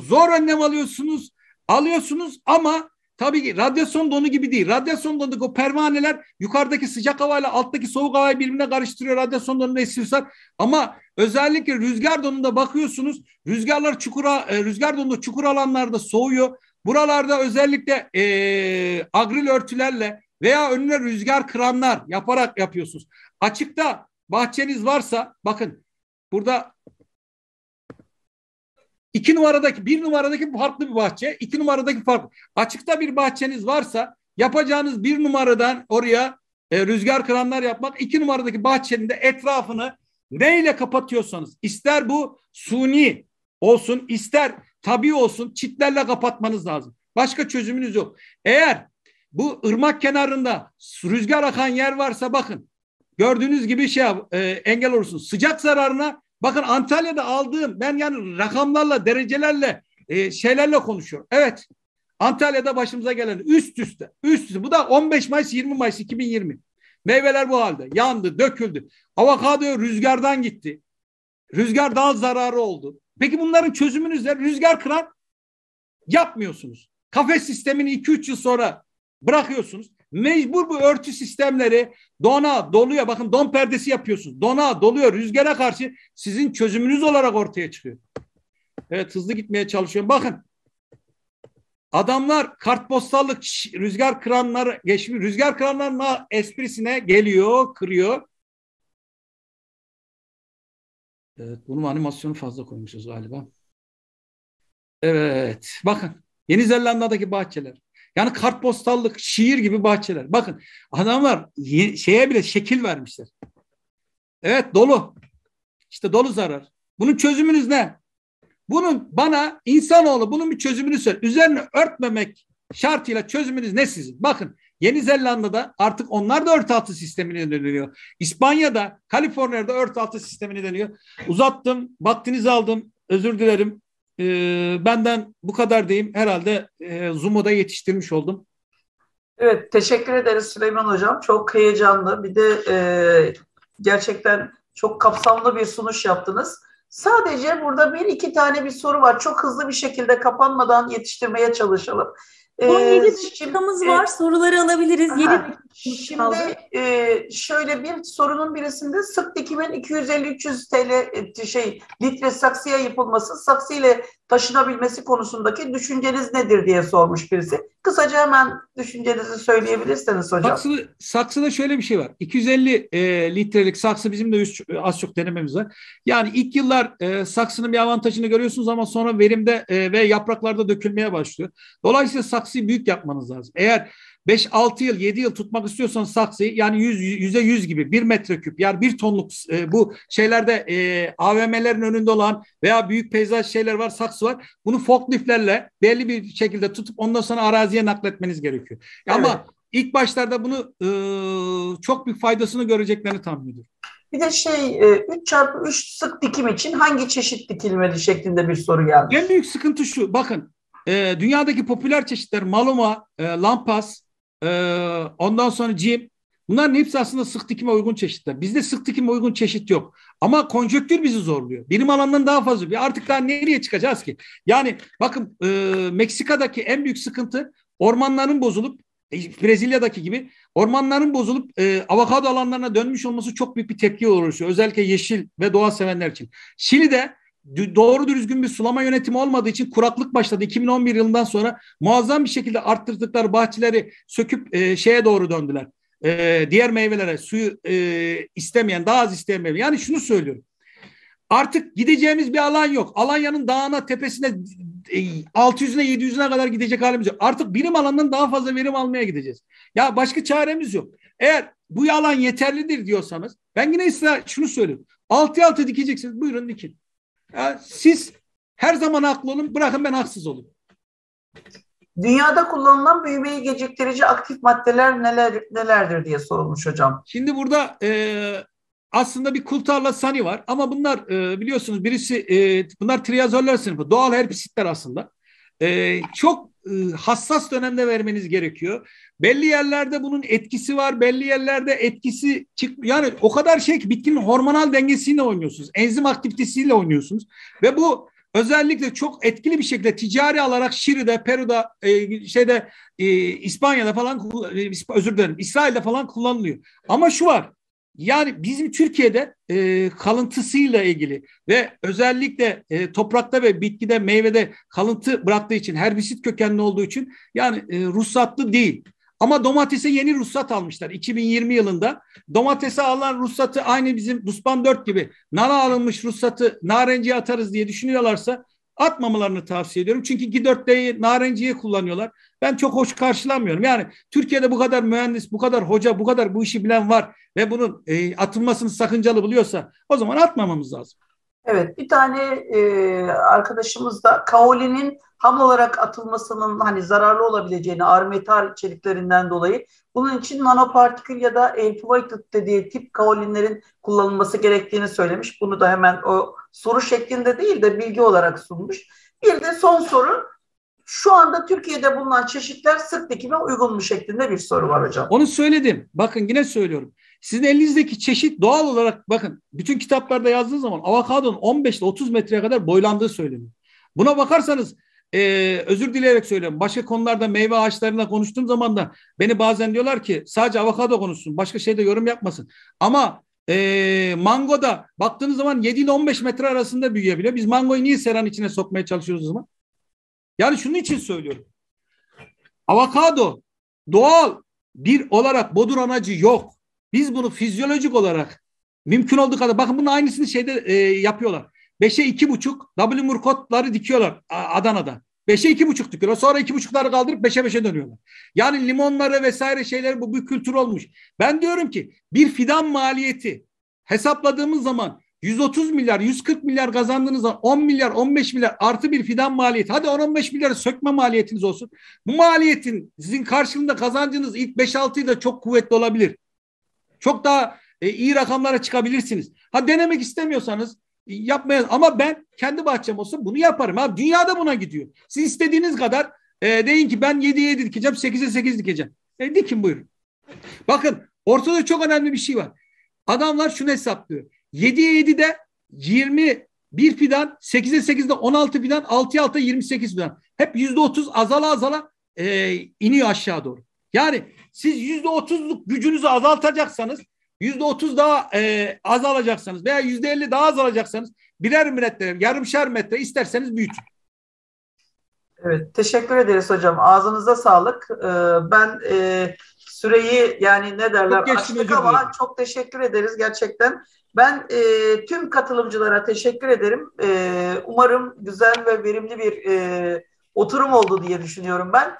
B: zor önlem alıyorsunuz, alıyorsunuz ama tabii ki radyasyon donu gibi değil. Radyasyon donundaki o pervaneler yukarıdaki sıcak havayla alttaki soğuk havayı birbirine karıştırıyor. Radyasyon donunda esiyorsak ama özellikle rüzgar donunda bakıyorsunuz. Rüzgarlar çukura, e, rüzgar donunda çukur alanlarda soğuyor. Buralarda özellikle e, agril örtülerle veya önüne rüzgar kıranlar yaparak yapıyorsunuz. Açıkta bahçeniz varsa bakın burada iki numaradaki bir numaradaki farklı bir bahçe iki numaradaki farklı. Açıkta bir bahçeniz varsa yapacağınız bir numaradan oraya e, rüzgar kıranlar yapmak iki numaradaki bahçenin de etrafını neyle kapatıyorsanız ister bu suni olsun ister tabi olsun çitlerle kapatmanız lazım. Başka çözümünüz yok. Eğer bu ırmak kenarında rüzgar akan yer varsa bakın gördüğünüz gibi şey e, engel olursun. Sıcak zararına bakın Antalya'da aldığım ben yani rakamlarla derecelerle e, şeylerle konuşuyorum. Evet Antalya'da başımıza gelen üst üste üst üste bu da 15 Mayıs 20 Mayıs 2020. Meyveler bu halde yandı döküldü. Avokado rüzgardan gitti. Rüzgar daha zararı oldu. Peki bunların çözümünüz ne? Rüzgar kıran yapmıyorsunuz. Kafes sistemini 2-3 yıl sonra bırakıyorsunuz. Mecbur bu örtü sistemleri dona doluya bakın don perdesi yapıyorsunuz. Dona doluyor rüzgara karşı sizin çözümünüz olarak ortaya çıkıyor. Evet hızlı gitmeye çalışıyorum. Bakın adamlar kartpostallık rüzgar kıranlar geçmiş. Rüzgar kıranların esprisine geliyor kırıyor. Evet, bunun animasyonu fazla koymuşuz galiba. Evet. Bakın Yeni Zelanda'daki bahçeler. Yani kartpostallık, şiir gibi bahçeler. Bakın adamlar şeye bile şekil vermişler. Evet dolu. İşte dolu zarar. Bunun çözümünüz ne? Bunun bana insanoğlu bunun bir çözümünü söyle. Üzerine örtmemek şartıyla çözümünüz ne sizin? Bakın Yeni Zelanda'da artık onlar da altı sistemine dönüyor. İspanya'da, Kaliforniya'da altı sistemine dönüyor. Uzattım, vaktinizi aldım. Özür dilerim. E, benden bu kadar diyeyim. Herhalde e, Zoom'u da yetiştirmiş oldum. Evet, teşekkür ederiz Süleyman Hocam. Çok heyecanlı.
A: Bir de e, gerçekten çok kapsamlı bir sunuş yaptınız. Sadece burada bir iki tane bir soru var. Çok hızlı bir şekilde kapanmadan yetiştirmeye çalışalım. Ee, Son 7 dakikamız şimdi, e, var. Soruları alabiliriz. Aha, 7 Şimdi E, şöyle bir sorunun birisinde sık dikimin 250-300 TL şey litre saksıya yapılması saksı ile taşınabilmesi konusundaki düşünceniz nedir diye sormuş birisi. Kısaca hemen düşüncenizi söyleyebilirseniz hocam. Saksı,
B: saksıda şöyle bir şey var. 250 e, litrelik saksı bizim de üst, az çok denememiz var. Yani ilk yıllar e, saksının bir avantajını görüyorsunuz ama sonra verimde e, ve yapraklarda dökülmeye başlıyor. Dolayısıyla saksıyı büyük yapmanız lazım. Eğer 5-6 yıl 7 yıl tutmak istiyorsan saksıyı yani 100, 100'e 100 gibi 1 metreküp yani 1 tonluk e, bu şeylerde e, AVM'lerin önünde olan veya büyük peyzaj şeyler var saksı var. Bunu forkliftlerle belli bir şekilde tutup ondan sonra araziye nakletmeniz gerekiyor. Evet. Ama ilk başlarda bunu e, çok büyük faydasını göreceklerini tahmin ediyorum.
A: Bir de şey 3 e, çarpı 3 sık dikim için hangi
B: çeşit dikilmeli şeklinde bir soru geldi. En büyük sıkıntı şu bakın e, dünyadaki popüler çeşitler maluma, e, lampas, ee, ondan sonra cim. Bunların hepsi aslında sık dikime uygun çeşitler. Bizde sık dikime uygun çeşit yok. Ama konjöktür bizi zorluyor. Birim alanından daha fazla. Bir artık daha nereye çıkacağız ki? Yani bakın e, Meksika'daki en büyük sıkıntı ormanların bozulup e, Brezilya'daki gibi ormanların bozulup e, avokado alanlarına dönmüş olması çok büyük bir tepki oluşuyor. Özellikle yeşil ve doğa sevenler için. Şili'de doğru düzgün bir sulama yönetimi olmadığı için kuraklık başladı. 2011 yılından sonra muazzam bir şekilde arttırdıkları bahçeleri söküp e, şeye doğru döndüler. E, diğer meyvelere suyu e, istemeyen, daha az istemeyen. Yani şunu söylüyorum. Artık gideceğimiz bir alan yok. Alanya'nın dağına, tepesine, 600'üne, e, 700'üne kadar gidecek halimiz yok. Artık birim alanından daha fazla verim almaya gideceğiz. Ya başka çaremiz yok. Eğer bu alan yeterlidir diyorsanız ben yine size şunu söyleyeyim. Altı altı dikeceksiniz. Buyurun dikin. Ya siz her zaman haklı olun, bırakın ben haksız olayım.
A: Dünyada kullanılan büyümeyi geciktirici aktif maddeler neler nelerdir diye sorulmuş hocam.
B: Şimdi burada e, aslında bir kultarla sani var ama bunlar e, biliyorsunuz birisi e, bunlar triazoller sınıfı doğal herpisitler aslında. E, çok e, hassas dönemde vermeniz gerekiyor. Belli yerlerde bunun etkisi var, belli yerlerde etkisi çık yani o kadar şey ki bitkinin hormonal dengesiyle oynuyorsunuz. Enzim aktivitesiyle oynuyorsunuz ve bu özellikle çok etkili bir şekilde ticari alarak Şili'de, Peru'da, e, şeyde e, İspanya'da falan e, özür dilerim İsrail'de falan kullanılıyor. Ama şu var. Yani bizim Türkiye'de e, kalıntısıyla ilgili ve özellikle e, toprakta ve bitkide meyvede kalıntı bıraktığı için herbisit kökenli olduğu için yani e, ruhsatlı değil. Ama domatese yeni ruhsat almışlar 2020 yılında. Domatese alan ruhsatı aynı bizim Buspan 4 gibi nana alınmış ruhsatı narenciye atarız diye düşünüyorlarsa atmamalarını tavsiye ediyorum. Çünkü G4'teyi narenciye kullanıyorlar. Ben çok hoş karşılamıyorum. Yani Türkiye'de bu kadar mühendis, bu kadar hoca, bu kadar bu işi bilen var ve bunun e, atılmasını sakıncalı buluyorsa o zaman atmamamız lazım. Evet
A: bir tane e, arkadaşımız da kaolinin ham olarak atılmasının hani zararlı olabileceğini ağır metal içeriklerinden dolayı bunun için nanopartikül ya da evaporated dediği tip kaolinlerin kullanılması gerektiğini söylemiş. Bunu da hemen o soru şeklinde değil de bilgi olarak sunmuş. Bir de son soru şu anda Türkiye'de bulunan
B: çeşitler sırt dikime uygun mu şeklinde bir soru var hocam. Onu söyledim. Bakın yine söylüyorum. Sizin elinizdeki çeşit doğal olarak bakın bütün kitaplarda yazdığı zaman avokadonun 15 ile 30 metreye kadar boylandığı söyleniyor. Buna bakarsanız e, özür dileyerek söylüyorum. Başka konularda meyve ağaçlarına konuştuğum zaman da beni bazen diyorlar ki sadece avokado konuşsun başka şeyde yorum yapmasın. Ama e, mango da baktığınız zaman 7 ile 15 metre arasında büyüyebiliyor. Biz mangoyu niye seran içine sokmaya çalışıyoruz o zaman? Yani şunun için söylüyorum. Avokado doğal bir olarak bodur anacı yok. Biz bunu fizyolojik olarak mümkün olduğu kadar bakın bunun aynısını şeyde e, yapıyorlar. 5'e 2,5 W murkotları dikiyorlar Adana'da. 5'e 2,5 dikiyorlar. Sonra 2,5'ları kaldırıp 5'e 5'e dönüyorlar. Yani limonları vesaire şeyler bu bir kültür olmuş. Ben diyorum ki bir fidan maliyeti hesapladığımız zaman 130 milyar, 140 milyar kazandığınız zaman 10 milyar, 15 milyar artı bir fidan maliyeti. Hadi 10-15 milyar sökme maliyetiniz olsun. Bu maliyetin sizin karşılığında kazancınız ilk 5-6 yılda çok kuvvetli olabilir. Çok daha e, iyi rakamlara çıkabilirsiniz. Ha denemek istemiyorsanız e, yapmaya ama ben kendi bahçem olsun bunu yaparım. Abi dünyada buna gidiyor. Siz istediğiniz kadar e, deyin ki ben 7'ye 7 dikeceğim, 8'e 8 dikeceğim. E dikin buyurun. Bakın ortada çok önemli bir şey var. Adamlar şunu hesaplıyor. 7'ye de 20 bir fidan, 8'e de 16 fidan, 6'ya 6'da 28 fidan. Hep %30 azala azala e, iniyor aşağı doğru. Yani siz yüzde otuzluk gücünüzü azaltacaksanız yüzde otuz daha e, alacaksanız veya yüzde elli daha az alacaksanız birer metre, yarımşar metre isterseniz büyütün. Evet, teşekkür ederiz hocam. Ağzınıza
A: sağlık. Ee, ben e, süreyi yani ne derler çok açtık ama hocam. çok teşekkür ederiz gerçekten. Ben e, tüm katılımcılara teşekkür ederim. E, umarım güzel ve verimli bir e, oturum oldu diye düşünüyorum ben.